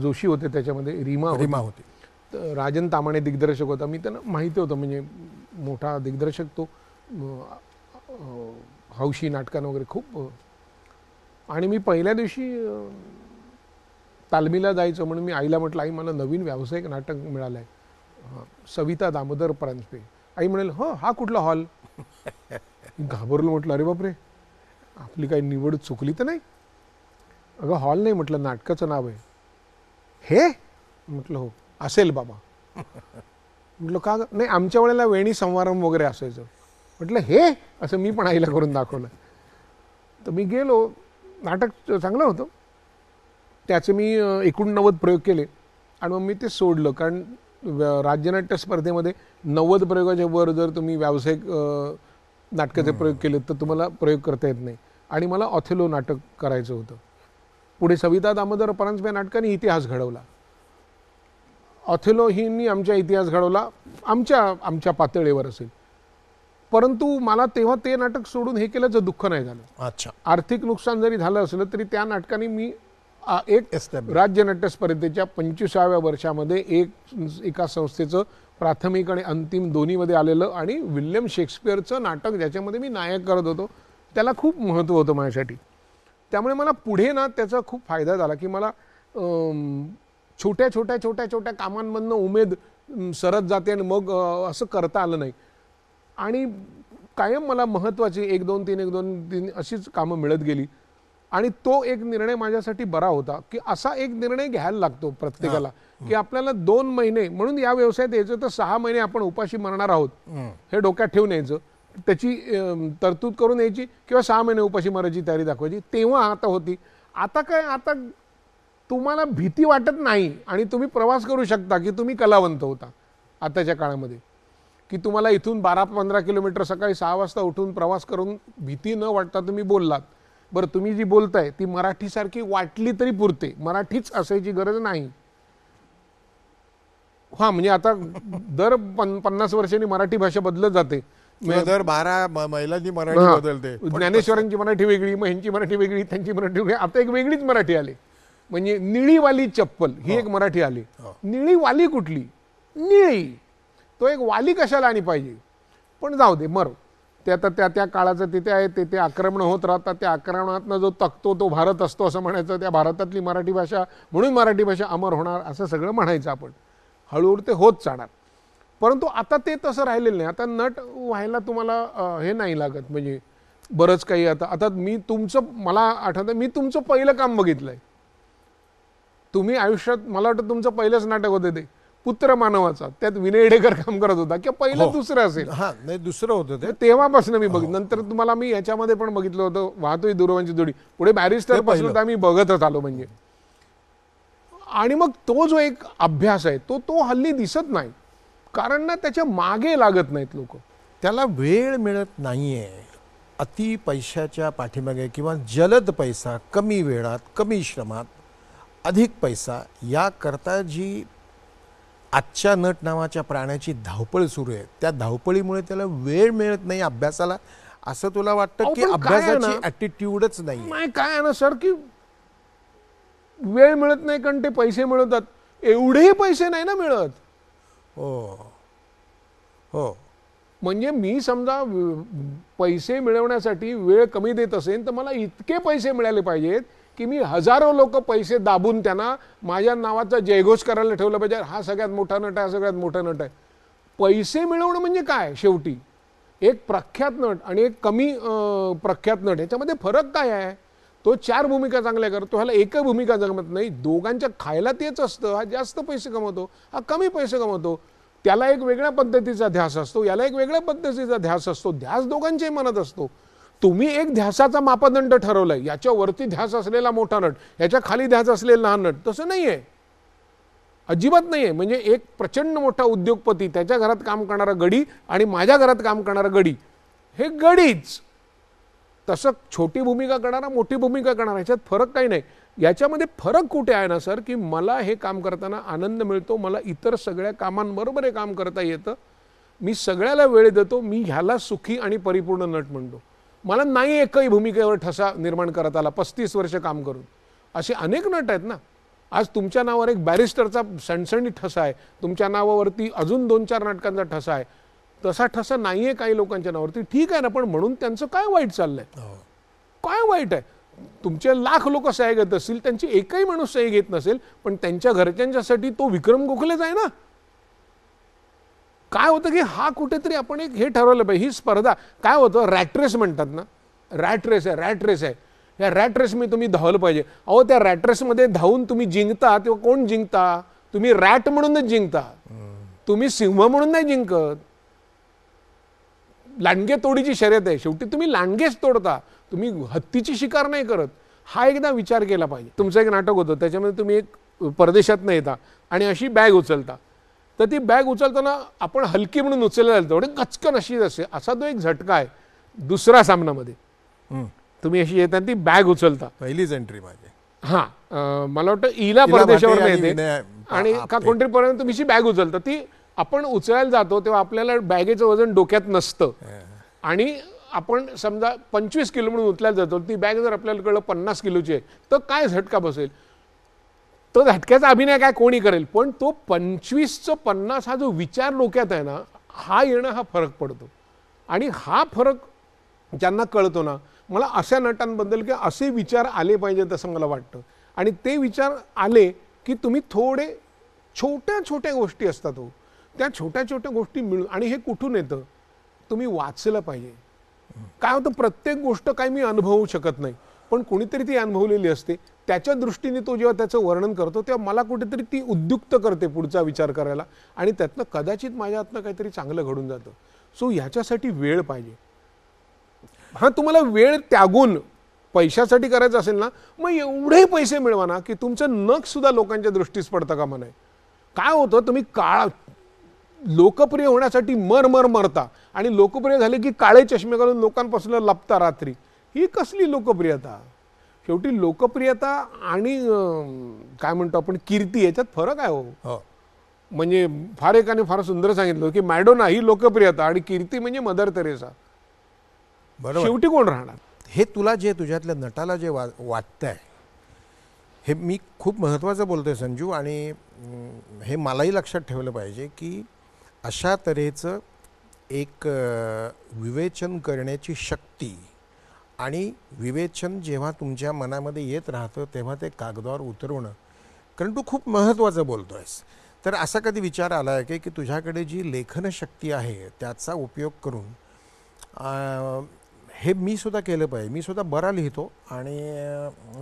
जोशी होते त्याच्यामध्ये रीमा रीमा होते राजन तामाणे दिग्दर्शक होता मी त्यांना माहिती होतं म्हणजे मोठा दिग्दर्शक तो हौशी नाटकां वगैरे खूप आणि मी पहिल्या दिवशी तालमीला जायचं म्हणून मी आईला म्हटलं आई मला नवीन व्यावसायिक नाटक मिळालं आहे सविता दामोदर परांजपे आई म्हणेल हो हा कुठला हॉल घाबरलो म्हटलं अरे बापरे आपली काही निवड चुकली तर नाही अगं हॉल नाही म्हटलं नाटकाचं नाव आहे हे म्हटलं हो असेल बाबा म्हटलं का नाही आमच्या वेळेला वेणी संवारम वगैरे असायचं म्हटलं हे असं मी पण आईला करून दाखवलं तर मी गेलो नाटक चांगलं होतं त्याचं मी एकोणनव्वद प्रयोग केले आणि मग मी ते सोडलं कारण राज्यनाट्य स्पर्धेमध्ये नव्वद प्रयोगाच्या वर जर तुम्ही व्यावसायिक नाटकाचे प्रयोग केलेत तर तुम्हाला प्रयोग करता येत नाही आणि मला ऑथेलो नाटक करायचं होतं पुढे सविता दामोदर परांजपे नाटकांनी इतिहास घडवला ऑथेलोहींनी हिनी आमच्या इतिहास घडवला आमच्या आमच्या पातळीवर असेल परंतु मला तेव्हा ते नाटक सोडून हे केल्याचं दुःख नाही झालं अच्छा आर्थिक नुकसान जरी झालं असलं तरी त्या नाटकाने मी एक राज्य नाट्य स्पर्धेच्या पंचवीसाव्या वर्षामध्ये एक एका संस्थेचं प्राथमिक आणि अंतिम दोन्हीमध्ये आलेलं आणि विल्यम शेक्सपियरचं नाटक ज्याच्यामध्ये मी नायक करत होतो त्याला खूप महत्त्व होतं माझ्यासाठी त्यामुळे मला पुढे ना त्याचा खूप फायदा झाला की मला छोट्या छोट्या छोट्या छोट्या कामांमधनं उमेद सरत जाते आणि मग असं करता आलं नाही आणि कायम मला महत्त्वाची एक दोन तीन एक दोन तीन अशीच कामं मिळत गेली आणि तो एक निर्णय माझ्यासाठी बरा होता की असा एक निर्णय घ्यायला लागतो प्रत्येकाला की आपल्याला दोन महिने म्हणून या व्यवसायात यायचं तर सहा महिने आपण उपाशी मरणार आहोत हे डोक्यात ठेवून यायचं त्याची तरतूद करून यायची किंवा सहा महिने उपाशी मरायची तयारी दाखवायची तेव्हा आता होती आता काय आता तुम्हाला भीती वाटत नाही आणि तुम्ही प्रवास करू शकता की तुम्ही कलावंत होता आताच्या काळामध्ये की तुम्हाला इथून बारा पंधरा किलोमीटर सकाळी सहा वाजता उठून प्रवास करून भीती न वाटता तुम्ही बोललात बरं तुम्ही जी बोलताय ती मराठीसारखी वाटली तरी पुरते मराठीच असायची गरज नाही हा म्हणजे आता दर पन्नास वर्षांनी मराठी भाषा बदलत जाते म्हणजे दर बारा महिलांची मराठी बदलते ज्ञानेश्वरांची मराठी वेगळी मग ह्यांची मराठी वेगळी त्यांची मराठी वेगळी आता एक वेगळीच मराठी आली म्हणजे निळीवाली चप्पल ही एक मराठी आली वाली कुठली निळी तो एक वाली कशाला आणि पाहिजे पण जाऊ दे मर ते आता त्या त्या काळाचं तिथे आहे ते आक्रमण होत राहतात त्या आक्रमणातनं जो तकतो तो भारत असतो असं म्हणायचं त्या भारतातली मराठी भाषा म्हणून मराठी भाषा अमर होणार असं सगळं म्हणायचं आपण हळूहळू ते होत जाणार परंतु आता ते तसं राहिलेलं नाही आता नट व्हायला तुम्हाला हे नाही लागत म्हणजे बरंच काही आता आता मी तुमचं मला आठवतं मी तुमचं पहिलं काम बघितलंय तुम्ही आयुष्यात मला वाटतं तुमचं पहिलंच नाटक होतं ते पुत्र मानवाचा त्यात विनय डेकर काम करत होता किंवा पहिलं हो. दुसरं असेल नाही दुसरं होतं ते तेव्हापासून मी बघितलं हो. नंतर तुम्हाला मी याच्यामध्ये पण बघितलं होतं वाहतोय दुरवांची जोडी पुढे बॅरिस्टर पासून मी बघतच आलो म्हणजे आणि मग तो जो एक अभ्यास आहे तो तो हल्ली दिसत नाही कारण ना त्याच्या मागे लागत नाहीत लोक त्याला वेळ मिळत नाहीये अति पैशाच्या पाठीमागे किंवा जलद पैसा कमी वेळात कमी श्रमात अधिक पैसा या करता जी आजच्या नट नावाच्या प्राण्याची धावपळ सुरू आहे त्या धावपळीमुळे त्याला वेळ मिळत नाही अभ्यासाला असं तुला वाटतं की अभ्यासाची ॲटिट्यूडच नाही काय आहे ना सर की वेळ मिळत नाही कारण ते पैसे मिळवतात एवढेही पैसे नाही ना मिळत हो हो म्हणजे मी समजा पैसे मिळवण्यासाठी वेळ कमी देत असेल तर मला इतके पैसे मिळाले पाहिजेत की मी हजारो लोक पैसे दाबून त्यांना माझ्या नावाचा जयघोष करायला ठेवलं पाहिजे हा सगळ्यात मोठा नट आहे हा सगळ्यात मोठा नट आहे पैसे मिळवणं म्हणजे काय शेवटी एक प्रख्यात नट आणि एक कमी प्रख्यात नट याच्यामध्ये फरक काय आहे तो चार भूमिका चांगल्या करतो ह्याला एक भूमिका जमत नाही दोघांच्या खायला तेच असतं हा जास्त पैसे कमवतो हा कमी पैसे कमवतो त्याला एक वेगळ्या पद्धतीचा ध्यास असतो याला एक वेगळ्या पद्धतीचा ध्यास असतो ध्यास दोघांच्याही मनात असतो तुम्ही एक ध्यासाचा मापदंड ठरवलाय याच्यावरती ध्यास असलेला मोठा नट याच्या खाली ध्यास असलेला लहान नट तसं नाही आहे अजिबात नाही आहे म्हणजे एक प्रचंड मोठा उद्योगपती त्याच्या घरात काम करणारा गडी आणि माझ्या घरात काम करणारा गडी हे गडीच तसं छोटी भूमिका करणार मोठी भूमिका करणार याच्यात फरक काही नाही याच्यामध्ये फरक कुठे आहे ना सर की मला हे काम करताना आनंद मिळतो मला इतर सगळ्या कामांबरोबर हे काम करता येतं मी सगळ्याला वेळ देतो मी ह्याला सुखी आणि परिपूर्ण नट म्हणतो मला नाही एकही भूमिकेवर ठसा निर्माण करत आला पस्तीस वर्ष काम करून असे अनेक नट आहेत ना आज तुमच्या नावावर एक बॅरिस्टरचा सणसणी ठसा आहे तुमच्या नावावरती अजून दोन चार नाटकांचा ठसा आहे तसा ठसा नाही आहे काही लोकांच्या नावावरती ठीक आहे ना पण म्हणून त्यांचं काय वाईट चाललंय हो. काय वाईट आहे तुमचे लाख लोक सह्या घेत असतील त्यांची एकही माणूस सह्या घेत नसेल पण त्यांच्या घरच्यांच्यासाठी तो विक्रम गोखलेच आहे ना काय होतं की हा कुठेतरी आपण एक हे ठरवलं पाहिजे ही स्पर्धा काय होतं रॅट्रेस म्हणतात ना रॅट रेस आहे रॅट रेस आहे या रॅट मी तुम्ही धावलं पाहिजे अहो त्या रॅट मध्ये धावून तुम्ही जिंकता तेव्हा कोण जिंकता तुम्ही रॅट म्हणूनच जिंकता तुम्ही सिंह म्हणून नाही जिंकत लांडगे तोडीची शर्यत आहे शेवटी तुम्ही लांडगेच तोडता तुम्ही हत्तीची शिकार नाही करत हा एकदा विचार केला पाहिजे तुमचं एक नाटक होतं त्याच्यामध्ये तुम्ही एक परदेशात न येता आणि अशी बॅग उचलता तर ती बॅग उचलताना आपण हलकी म्हणून उचलले जातो एवढे कचकन अशी असते असा तो एक झटका आहे दुसरा सामनामध्ये तुम्ही अशी येतात ती बॅग उचलता पहिलीच एंट्री माझी हा मला वाटतं इला परदेशावर येते आणि का कोणतरी पर्यंत तुम्ही बॅग उचलता ती आपण उचलायला जातो तेव्हा आपल्याला बॅगेचं वजन डोक्यात नसतं आणि आपण समजा पंचवीस किलो म्हणून उचलायला जातो ती बॅग जर आपल्याला कळलं पन्नास किलोची आहे तर काय झटका बसेल तो झटक्याचा अभिनय काय कोणी करेल पण तो पंचवीसचं पन्नास हा जो विचार डोक्यात आहे ना हा येणं हा फरक पडतो आणि हा फरक ज्यांना कळतो ना मला अशा नटांबद्दल की असे विचार आले पाहिजेत असं मला वाटतं आणि ते विचार आले की तुम्ही थोडे छोट्या छोट्या गोष्टी असतात हो त्या छोट्या छोट्या गोष्टी मिळून आणि हे कुठून येतं तुम्ही वाचलं पाहिजे काय होतं प्रत्येक गोष्ट काय मी अनुभवू शकत नाही पण कोणीतरी ती अनुभवलेली असते त्याच्या दृष्टीने तो जेव्हा त्याचं वर्णन करतो तेव्हा मला कुठेतरी ती उद्युक्त करते पुढचा विचार करायला आणि त्यातनं कदाचित माझ्या हातनं काहीतरी चांगलं घडून जातं सो ह्याच्यासाठी वेळ पाहिजे हा तुम्हाला वेळ त्यागून पैशासाठी करायचं असेल ना मग एवढे पैसे मिळवा ना की तुमचं नख सुद्धा लोकांच्या दृष्टीस पडतं का म्हणाय काय होतं तुम्ही काळ लोकप्रिय होण्यासाठी मर मर मरता आणि लोकप्रिय झाले की काळे चष्मे घालून लोकांपासून लपता रात्री ही कसली लोकप्रियता शेवटी लोकप्रियता आणि काय म्हणतो आपण कीर्ती याच्यात फरक आहे हो. हो म्हणजे फार एकाने फार सुंदर सांगितलं की मॅडोना ही लोकप्रियता आणि कीर्ती म्हणजे मदर तेरेसा बरोबर शेवटी कोण राहणार हे तुला जे तुझ्यातल्या नटाला जे वा आहे हे मी खूप महत्त्वाचं बोलतोय संजू आणि हे मलाही लक्षात ठेवलं पाहिजे की अशा तऱ्हेचं एक विवेचन करण्याची शक्ती आणि विवेचन जेव्हा तुमच्या मनामध्ये येत राहतं तेव्हा ते कागदावर उतरवणं कारण तू खूप महत्त्वाचं बोलतो आहेस तर असा कधी विचार आला आहे की की तुझ्याकडे जी लेखनशक्ती आहे त्याचा उपयोग करून हे मी सुद्धा केलं पाहिजे मी सुद्धा बरा लिहितो आणि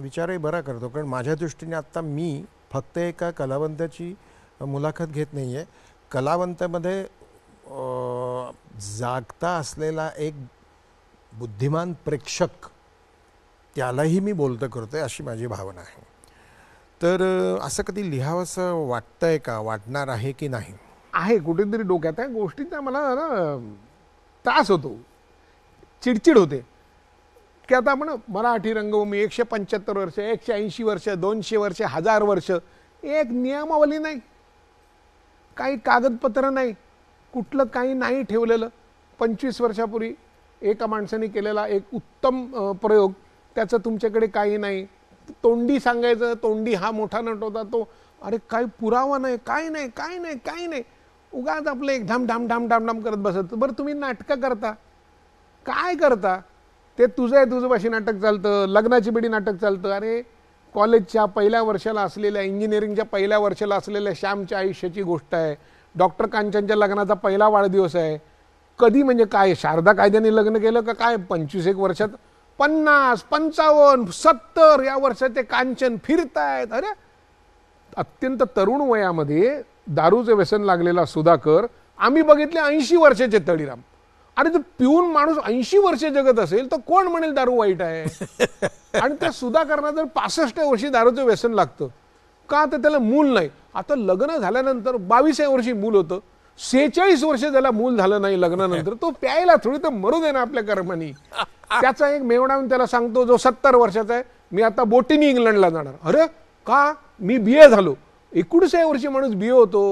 विचारही बरा करतो कारण माझ्या दृष्टीने आत्ता मी फक्त एका कलावंताची मुलाखत घेत नाही आहे कलावंतामध्ये जागता असलेला एक बुद्धिमान प्रेक्षक त्यालाही मी बोलतं करतो अशी माझी भावना आहे तर असं कधी लिहावंसं वाटतंय का वाटणार आहे की नाही आहे कुठेतरी डोक्यात त्या गोष्टींचा मला ना त्रास होतो चिडचिड होते की आता आपण मराठी रंगभूमी एकशे पंच्याहत्तर वर्ष एकशे ऐंशी वर्ष दोनशे वर्ष हजार वर्ष एक नियमावली नाही काही कागदपत्र नाही कुठलं काही नाही ठेवलेलं पंचवीस वर्षापूर्वी एका माणसाने केलेला एक उत्तम प्रयोग त्याचं तुमच्याकडे काही नाही तोंडी सांगायचं तोंडी हा मोठा नट होता तो अरे काही पुरावा नाही काय नाही काय नाही काय नाही उगाच आपलं एक धाम धाम धाम धाम धाम करत बसत बरं तुम्ही नाटकं करता काय करता ते तुझं आहे तुझं भाषी नाटक चालतं लग्नाची बिडी नाटक चालतं अरे कॉलेजच्या पहिल्या वर्षाला असलेल्या इंजिनिअरिंगच्या पहिल्या वर्षाला असलेल्या श्यामच्या आयुष्याची गोष्ट आहे डॉक्टर कांचनच्या लग्नाचा पहिला वाढदिवस आहे कधी म्हणजे काय शारदा कायद्याने लग्न केलं का काय पंचवीस एक वर्षात पन्नास पंचावन्न सत्तर या वर्षात ते कांचन फिरतायत अरे अत्यंत तरुण वयामध्ये दारूचं व्यसन लागलेला सुधाकर आम्ही बघितले ऐंशी वर्षाचे तळीराम अरे जर पिऊन माणूस ऐंशी वर्षे जगत असेल तर कोण म्हणेल दारू वाईट आहे आणि त्या करणार जर पासष्ट वर्षी दारूचं व्यसन लागतं का तर त्याला मूल नाही आता लग्न झाल्यानंतर बावीस वर्षी मूल होतं सेहेचाळीस वर्ष त्याला मूल झालं नाही लग्नानंतर तो प्यायला थोडी तर मरू दे ना आपल्या कर्मानी त्याचा एक मेवणा त्याला सांगतो जो सत्तर वर्षाचा आहे मी आता बोटीनी इंग्लंडला जाणार अरे का मी बीए झालो एकोणीसाव्या वर्षी माणूस बीए होतो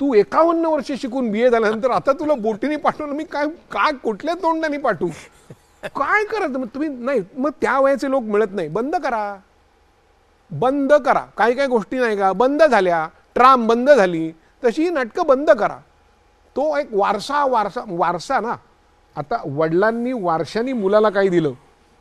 तू एकावन्न वर्ष शिकून बी ए झाल्यानंतर आता तुला बोटीने पाठवलं मी काय काय कुठल्या तोंडाने पाठवू काय करत मग तुम्ही नाही मग त्या वयाचे लोक मिळत नाही बंद करा बंद करा काही काही गोष्टी नाही का बंद झाल्या ट्राम बंद झाली तशी नाटकं बंद करा तो एक वारसा वारसा वारसा ना आता वडिलांनी वारशानी मुलाला काही दिलं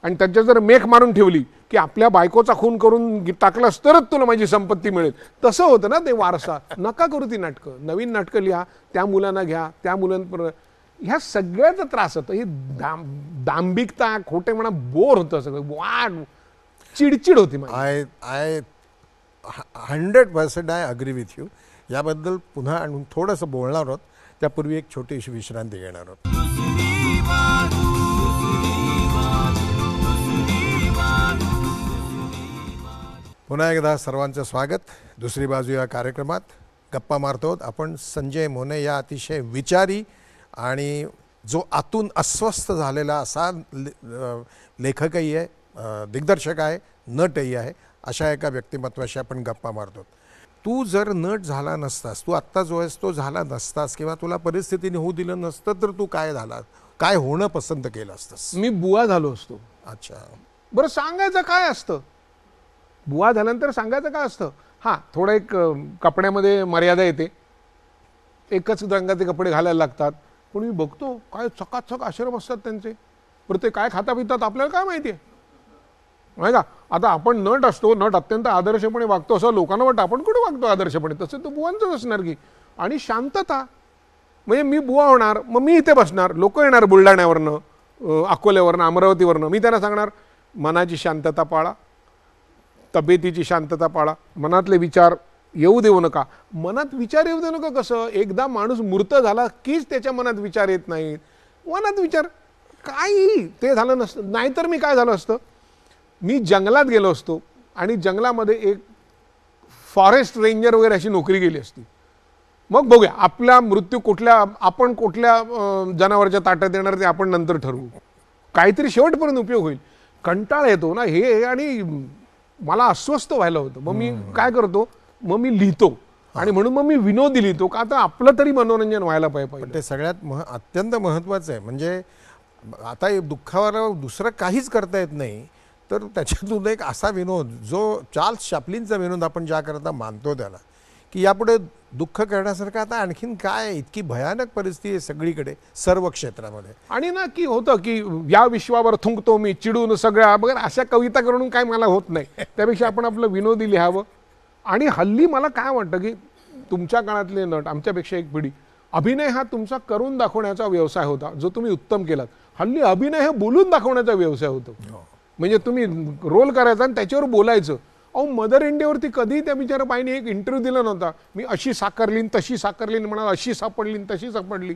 आणि त्याच्यात जर मेख मारून ठेवली की आपल्या बायकोचा खून करून टाकलास तरच तुला माझी संपत्ती मिळेल तसं होतं ना ते वारसा नका करू ती नाटकं नवीन नाटकं लिहा त्या मुलांना घ्या त्या मुलांपर्यंत ह्या सगळ्याचा त्रास होतो ही दाम दांभिकता खोटे म्हणा बोर होतं सगळं वाट चिडचिड होती I I hundred percent I agree with you याबद्दल पुन्हा आणून थोडंसं बोलणार आहोत त्यापूर्वी एक छोटीशी विश्रांती घेणार आहोत पुन्हा एकदा सर्वांचं स्वागत दुसरी बाजू या कार्यक्रमात गप्पा मारतो आपण संजय मोने या अतिशय विचारी आणि जो आतून अस्वस्थ झालेला असा लेखकही आहे दिग्दर्शक आहे नटही आहे अशा एका व्यक्तिमत्वाशी आपण गप्पा मारतो तू जर नट झाला नसतास तू आत्ता जो आहेस तो झाला नसतास किंवा तुला परिस्थितीने होऊ दिलं नसतं तर तू काय झाला काय होणं पसंत केलं असतंस मी बुवा झालो असतो अच्छा बरं सांगायचं काय असतं बुवा झाल्यानंतर सांगायचं का असतं हां थोडं एक कपड्यामध्ये मर्यादा येते एकच रंगाचे कपडे घालायला लागतात पण मी बघतो काय चक आश्रम असतात त्यांचे बरं ते काय खाता पितात आपल्याला काय माहिती आहे नाही का आता आपण नट असतो नट अत्यंत आदर्शपणे वागतो असं लोकांना वाटतं आपण कुठे वागतो आदर्शपणे तसं तो बुवांचंच असणार की आणि शांतता म्हणजे मी बुवा होणार मग मी इथे बसणार लोक येणार बुलढाण्यावरनं अकोल्यावरनं अमरावतीवरनं मी त्यांना सांगणार मनाची शांतता पाळा तब्येतीची शांतता पाळा मनातले विचार येऊ देऊ नका मनात विचार येऊ देऊ नका कसं एकदा माणूस मृत झाला कीच त्याच्या मनात विचार येत नाहीत मनात विचार काही ते झालं नसतं नाहीतर मी काय झालं असतं मी जंगलात गेलो असतो आणि जंगलामध्ये एक फॉरेस्ट रेंजर वगैरे अशी नोकरी गेली असती मग बघूया आपला मृत्यू कुठल्या आपण कुठल्या जनावरच्या ताटात येणार ते आपण नंतर ठरवू काहीतरी शेवटपर्यंत उपयोग होईल कंटाळा येतो ना हे आणि मला अस्वस्थ व्हायला होतं मग मी काय करतो मग मी लिहितो आणि म्हणून मग मी विनोदी लिहितो का आता आपलं तरी मनोरंजन व्हायला पाहिजे ते सगळ्यात मह अत्यंत महत्त्वाचं आहे म्हणजे आता दुःखावर दुसरं काहीच करता येत नाही तर त्याच्यातून एक असा विनोद जो चार्ल्स शापलींचा विनोद आपण ज्याकरता मानतो त्याला की यापुढे दुःख करण्यासारखं आता आणखीन काय इतकी भयानक परिस्थिती आहे सगळीकडे सर्व क्षेत्रामध्ये आणि ना की होतं की या विश्वावर थुंकतो मी चिडून सगळ्या वगैरे अशा कविता करून काय मला होत नाही त्यापेक्षा आपण आपलं विनोदी लिहावं आणि हल्ली मला काय वाटतं की तुमच्या काळातले नट आमच्यापेक्षा एक पिढी अभिनय हा तुमचा करून दाखवण्याचा व्यवसाय होता जो तुम्ही उत्तम केलात हल्ली अभिनय हे बोलून दाखवण्याचा व्यवसाय होतो हो. म्हणजे तुम्ही रोल करायचा आणि त्याच्यावर बोलायचं अहो मदर इंडियावरती कधीही त्या बिचारा बाईने एक इंटरव्ह्यू दिला नव्हता मी अशी साकारलीन तशी साकारलीन म्हणाल अशी सापडलीन तशी सापडली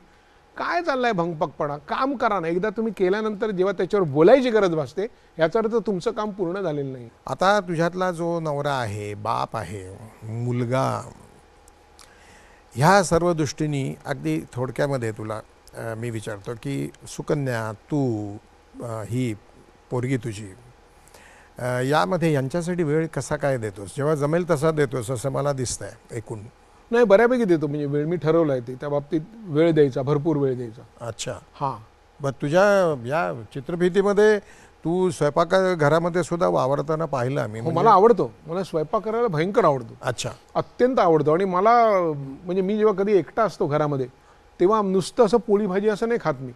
काय चाललंय भंगपकपणा काम करा ना एकदा तुम्ही केल्यानंतर जेव्हा त्याच्यावर बोलायची गरज भासते याचा अर्थ तुमचं काम पूर्ण झालेलं नाही आता तुझ्यातला जो नवरा आहे बाप आहे मुलगा ह्या सर्व दृष्टीने अगदी थोडक्यामध्ये तुला मी विचारतो की सुकन्या तू ही पोरगी तुझी यामध्ये यांच्यासाठी वेळ कसा काय देतोस जेव्हा जमेल तसा देतोस असं मला दिसतंय एकूण नाही बऱ्यापैकी देतो म्हणजे वेळ मी ठरवलं आहे ते त्या बाबतीत वेळ द्यायचा भरपूर वेळ द्यायचा अच्छा हां बरं तुझ्या या चित्रफितीमध्ये तू स्वयंपाक घरामध्ये सुद्धा वावरताना पाहिलं मी हो, म्हणजे मला आवडतो मला स्वयंपाक करायला भयंकर आवडतो अच्छा अत्यंत आवडतो आणि मला म्हणजे मी जेव्हा कधी एकटा असतो घरामध्ये तेव्हा नुसतं असं पोळी भाजी असं नाही खात मी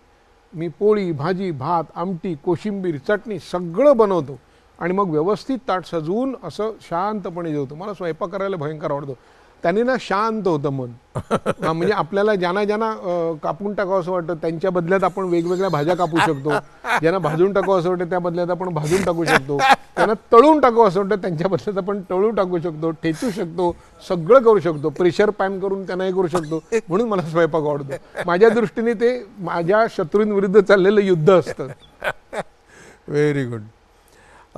मी पोळी भाजी भात आमटी कोशिंबीर चटणी सगळं बनवतो आणि मग व्यवस्थित ताट सजवून असं शांतपणे जेवतो मला स्वयंपाक करायला भयंकर आवडतो त्यांनी ना शांत होतं मन म्हणजे आपल्याला ज्यांना ज्यांना कापून टाकावं असं वाटतं त्यांच्या बदल्यात आपण वेगवेगळ्या भाज्या कापू शकतो ज्यांना भाजून टाकावं असं वाटतं त्या बदल्यात आपण भाजून टाकू शकतो त्यांना तळून टाकावं असं वाटतं त्यांच्या बदल्यात आपण तळू टाकू शकतो ठेचू शकतो सगळं करू शकतो प्रेशर पॅन करून त्यांनाही करू शकतो म्हणून मला स्वयंपाक आवडतो माझ्या दृष्टीने ते माझ्या शत्रूंविरुद्ध चाललेलं युद्ध असतं व्हेरी गुड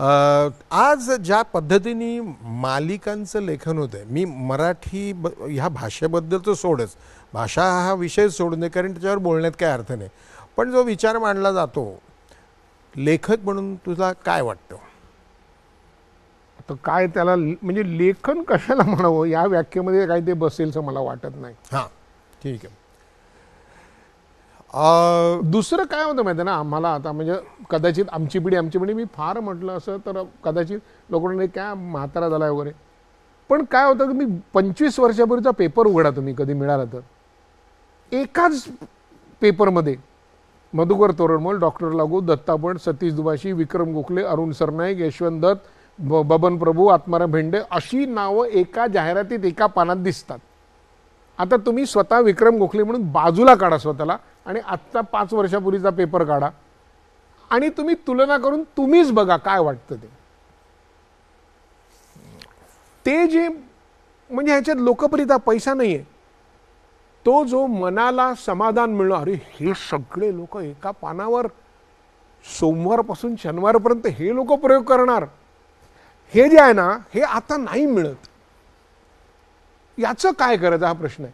आज ज्या पद्धतीने मालिकांचं लेखन होतं मी मराठी ब ह्या भाषेबद्दल तर सोडच भाषा हा विषय सोडू नये कारण त्याच्यावर बोलण्यात काय अर्थ नाही पण जो विचार मांडला जातो लेखक म्हणून तुला काय वाटतं तर काय त्याला म्हणजे लेखन कशाला म्हणावं या व्याख्येमध्ये काही ते असं मला वाटत नाही हां ठीक आहे दुसरं काय होतं माहिती ना आम्हाला आता म्हणजे कदाचित आमची पिढी आमची पिढी मी फार म्हटलं असं तर कदाचित लोकांना काय म्हातारा झाला वगैरे पण काय होतं की मी पंचवीस वर्षापूर्वीचा पेपर उघडा तुम्ही कधी मिळाला तर एकाच पेपरमध्ये मधुकर तोरणमोल डॉक्टर लागू दत्तापण सतीश दुभाषी विक्रम गोखले अरुण सरनाईक यशवंत दत्त बबन प्रभू आत्माराम भेंडे अशी नावं एका जाहिरातीत एका पानात दिसतात आता तुम्ही स्वतः विक्रम गोखले म्हणून बाजूला काढा स्वतःला आणि आत्ता पाच वर्षापूर्वीचा पेपर काढा आणि तुम्ही तुलना करून तुम्हीच बघा काय वाटतं ते ते जे म्हणजे ह्याच्यात लोकप्रियता पैसा नाही आहे तो जो मनाला समाधान मिळणं अरे हे सगळे लोक एका पानावर सोमवारपासून शनिवारपर्यंत हे लोक प्रयोग करणार हे जे आहे ना हे आता नाही मिळत याचं काय करायचं हा प्रश्न आहे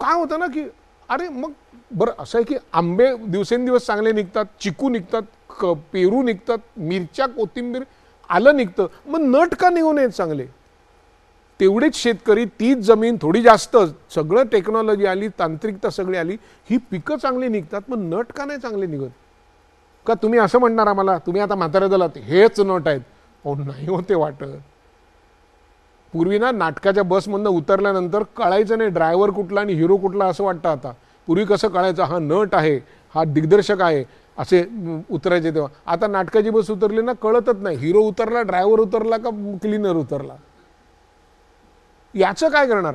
काय होतं ना की अरे मग बरं असं आहे की आंबे दिवसेंदिवस चांगले निघतात चिकू निघतात क पेरू निघतात मिरच्या कोथिंबीर आलं निघतं मग नट का निघू नयेत चांगले तेवढेच शेतकरी तीच जमीन थोडी जास्त सगळं टेक्नॉलॉजी आली तांत्रिकता सगळी आली ही पिकं चांगली निघतात मग नट का नाही चांगले निघत का तुम्ही असं म्हणणार आम्हाला तुम्ही आता म्हाताऱ्या दलात हेच नट आहेत पण नाही होते वाटत पूर्वी ना नाटकाच्या बसमधनं उतरल्यानंतर कळायचं नाही ड्रायव्हर कुठला आणि हिरो कुठला असं वाटतं आता पूर्वी कसं कळायचं हा नट आहे हा दिग्दर्शक आहे असे उतरायचे तेव्हा आता नाटकाची बस उतरली ना कळतच नाही हिरो उतरला ड्रायव्हर उतरला का क्लिनर उतरला याचं काय करणार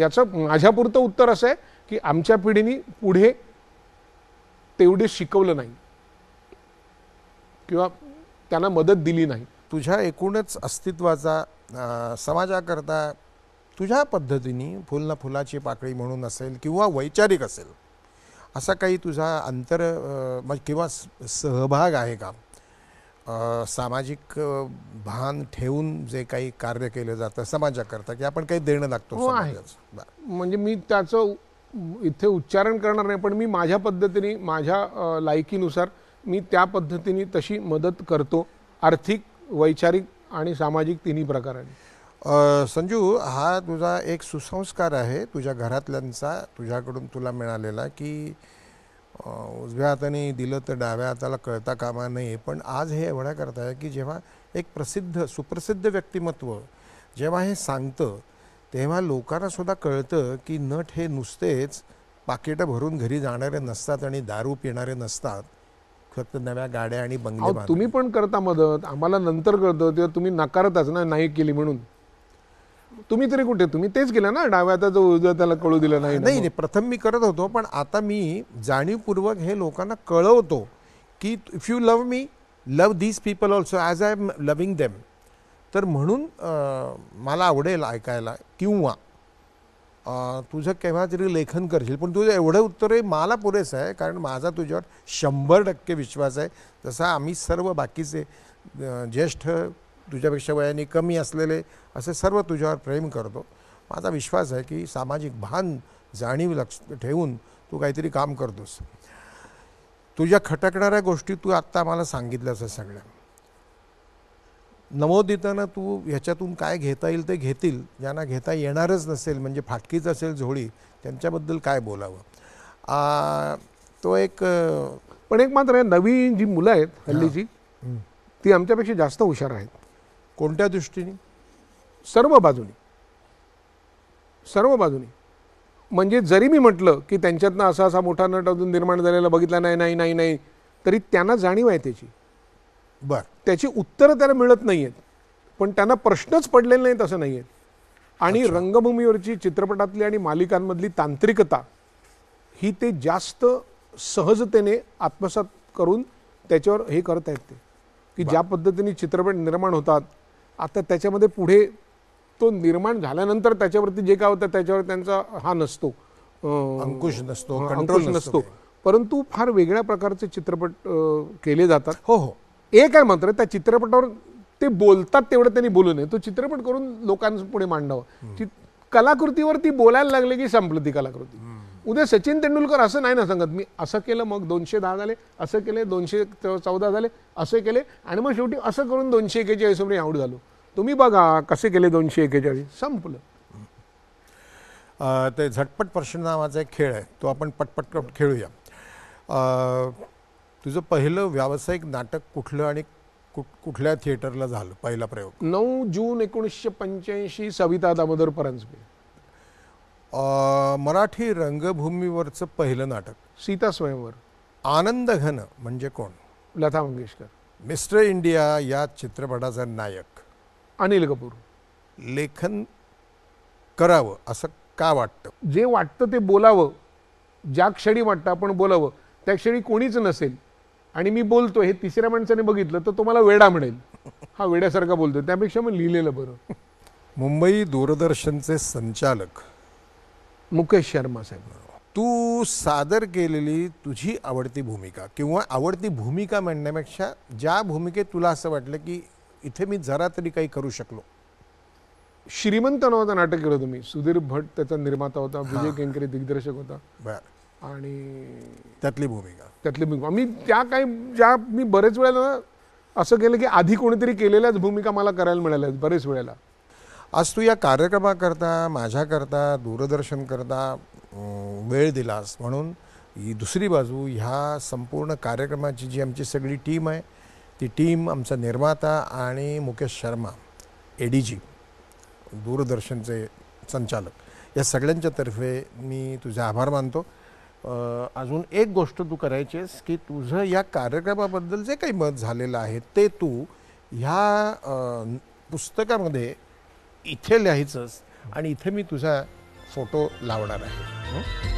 याचं माझ्यापुरतं उत्तर असं आहे की आमच्या पिढीने पुढे तेवढे शिकवलं नाही किंवा त्यांना मदत दिली नाही तुझ्या एकूणच अस्तित्वाचा समाजाकरता तुझ्या पद्धतीने फुल फुलाची पाकळी म्हणून असेल किंवा वैचारिक असेल असा काही तुझा अंतर म्हणजे किंवा सहभाग आहे का सामाजिक भान ठेवून जे काही कार्य केलं जातं समाजाकरता की आपण काही देणं लागतो हो, म्हणजे मी त्याचं इथे उच्चारण करणार नाही पण मी माझ्या पद्धतीने माझ्या लायकीनुसार मी त्या पद्धतीने तशी मदत करतो आर्थिक वैचारिक आणि सामाजिक तिन्ही प्रकाराने संजू हा तुझा एक सुसंस्कार आहे तुझ्या घरातल्यांचा तुझ्याकडून तुला मिळालेला की उजव्या हाताने दिलं तर डाव्या हाताला कळता कामा नाही पण आज हे एवढ्या करताय की जेव्हा एक प्रसिद्ध सुप्रसिद्ध व्यक्तिमत्व जेव्हा हे सांगतं तेव्हा लोकांना सुद्धा कळतं की नट हे नुसतेच पाकिटं भरून घरी जाणारे नसतात आणि दारू पिणारे नसतात फक्त नव्या गाड्या आणि बंगले तुम्ही पण करता मदत आम्हाला नंतर कळतं तेव्हा तुम्ही नकारताच ना नाही केली म्हणून तुम्ही तरी कुठे तुम्ही तेच केलं ना डाव्या आता जो उजव्या त्याला कळू दिलं नाही नाही प्रथम मी करत होतो पण आता मी जाणीवपूर्वक हे लोकांना कळवतो की if you love me love these people also as I am loving them तर म्हणून मला आवडेल ऐकायला किंवा तुझं केव्हा तरी लेखन करशील पण तुझं एवढं उत्तर मला पुरेसं आहे कारण माझा तुझ्यावर शंभर टक्के विश्वास आहे जसा आम्ही सर्व बाकीचे ज्येष्ठ तुझ्यापेक्षा वयाने कमी असलेले असे सर्व तुझ्यावर प्रेम करतो माझा विश्वास आहे की सामाजिक भान जाणीव लक्ष ठेवून तू काहीतरी काम करतोस तुझ्या खटकणाऱ्या गोष्टी तू आत्ता आम्हाला सांगितल्यास सगळ्या नमोदिताना तू ह्याच्यातून काय घेता येईल ते घेतील ज्यांना घेता येणारच नसेल म्हणजे फाटकीच असेल झोळी त्यांच्याबद्दल काय बोलावं तो एक पण एक मात्र नवीन जी मुलं आहेत हल्लीची ती आमच्यापेक्षा जास्त हुशार आहेत कोणत्या दृष्टीने सर्व बाजूनी सर्व बाजूनी म्हणजे जरी मी म्हटलं की त्यांच्यातनं असा असा मोठा नट अजून निर्माण झालेला बघितला नाही नाही नाही नाही तरी त्यांना जाणीव आहे त्याची बर त्याची उत्तरं त्याला मिळत नाही आहेत पण त्यांना प्रश्नच पडलेले नाहीत असं नाही आहेत आणि रंगभूमीवरची चित्रपटातली आणि मालिकांमधली तांत्रिकता ही ते जास्त सहजतेने आत्मसात करून त्याच्यावर हे करत आहेत ते की ज्या पद्धतीने चित्रपट निर्माण होतात आता त्याच्यामध्ये पुढे तो निर्माण झाल्यानंतर त्याच्यावरती जे काय होतं त्याच्यावर त्यांचा हा नसतो अंकुश नसतो कंट्रोल नसतो परंतु फार वेगळ्या प्रकारचे चित्रपट केले जातात हो हो एक आहे मात्र त्या चित्रपटावर ते बोलतात तेवढं त्यांनी बोलू नये तो चित्रपट करून लोकांपुढे मांडावं कलाकृतीवरती बोलायला लागले की संपलं ती कलाकृती उद्या सचिन तेंडुलकर असं नाही ना सांगत मी असं केलं मग दोनशे दहा झाले असं केले दोनशे चौदा झाले असे केले आणि मग शेवटी असं करून दोनशे एकेचाळीस मी आऊट झालो तुम्ही बघा कसे केले दोनशे एकेचाळीस संपलं ते झटपट प्रश्न नावाचा एक खेळ आहे तो आपण पटपट खेळूया तुझं पहिलं व्यावसायिक नाटक कुठलं आणि कुठल्या थिएटरला झालं पहिला प्रयोग नऊ जून एकोणीसशे पंच्याऐंशी सविता दामोदर परांजपे मराठी रंगभूमीवरचं पहिलं नाटक सीता स्वयंवर आनंद घन म्हणजे कोण लता मंगेशकर मिस्टर इंडिया या चित्रपटाचा नायक अनिल कपूर लेखन करावं असं का वाटतं जे वाटतं ते बोलावं ज्या क्षणी वाटतं आपण बोलावं त्या क्षणी कोणीच नसेल आणि मी बोलतो हे तिसऱ्या माणसाने बघितलं तर तुम्हाला वेडा म्हणेल हा वेड्यासारखा बोलतो त्यापेक्षा मग लिहिलेलं बरं मुंबई दूरदर्शनचे संचालक मुकेश शर्मा साहेब तू सादर केलेली तुझी आवडती भूमिका किंवा आवडती भूमिका म्हणण्यापेक्षा ज्या भूमिकेत तुला असं वाटलं की इथे मी जरा तरी काही करू शकलो श्रीमंत नावाचं नाटक केलं तुम्ही सुधीर भट त्याचा निर्माता होता विजय केंकरे दिग्दर्शक होता बर आणि त्यातली भूमिका त्यातली भूमिका मी त्या काही ज्या मी बरेच वेळेला असं केलं की आधी कोणीतरी केलेल्याच भूमिका मला करायला मिळाल्या बरेच वेळेला आज तू या कार्यक्रमाकरता माझ्याकरता दूरदर्शनकरता वेळ दिलास म्हणून ही दुसरी बाजू ह्या संपूर्ण कार्यक्रमाची जी आमची सगळी टीम आहे ती टीम आमचा निर्माता आणि Mukesh Sharma A D G दूरदर्शनचे संचालक या सगळ्यांच्यातर्फे मी तुझे आभार मानतो अजून एक गोष्ट तू करायचीस की तुझं या कार्यक्रमाबद्दल जे काही मत झालेलं आहे ते तू ह्या पुस्तकामध्ये इथे लिहायचंच आणि इथे मी तुझा फोटो लावणार आहे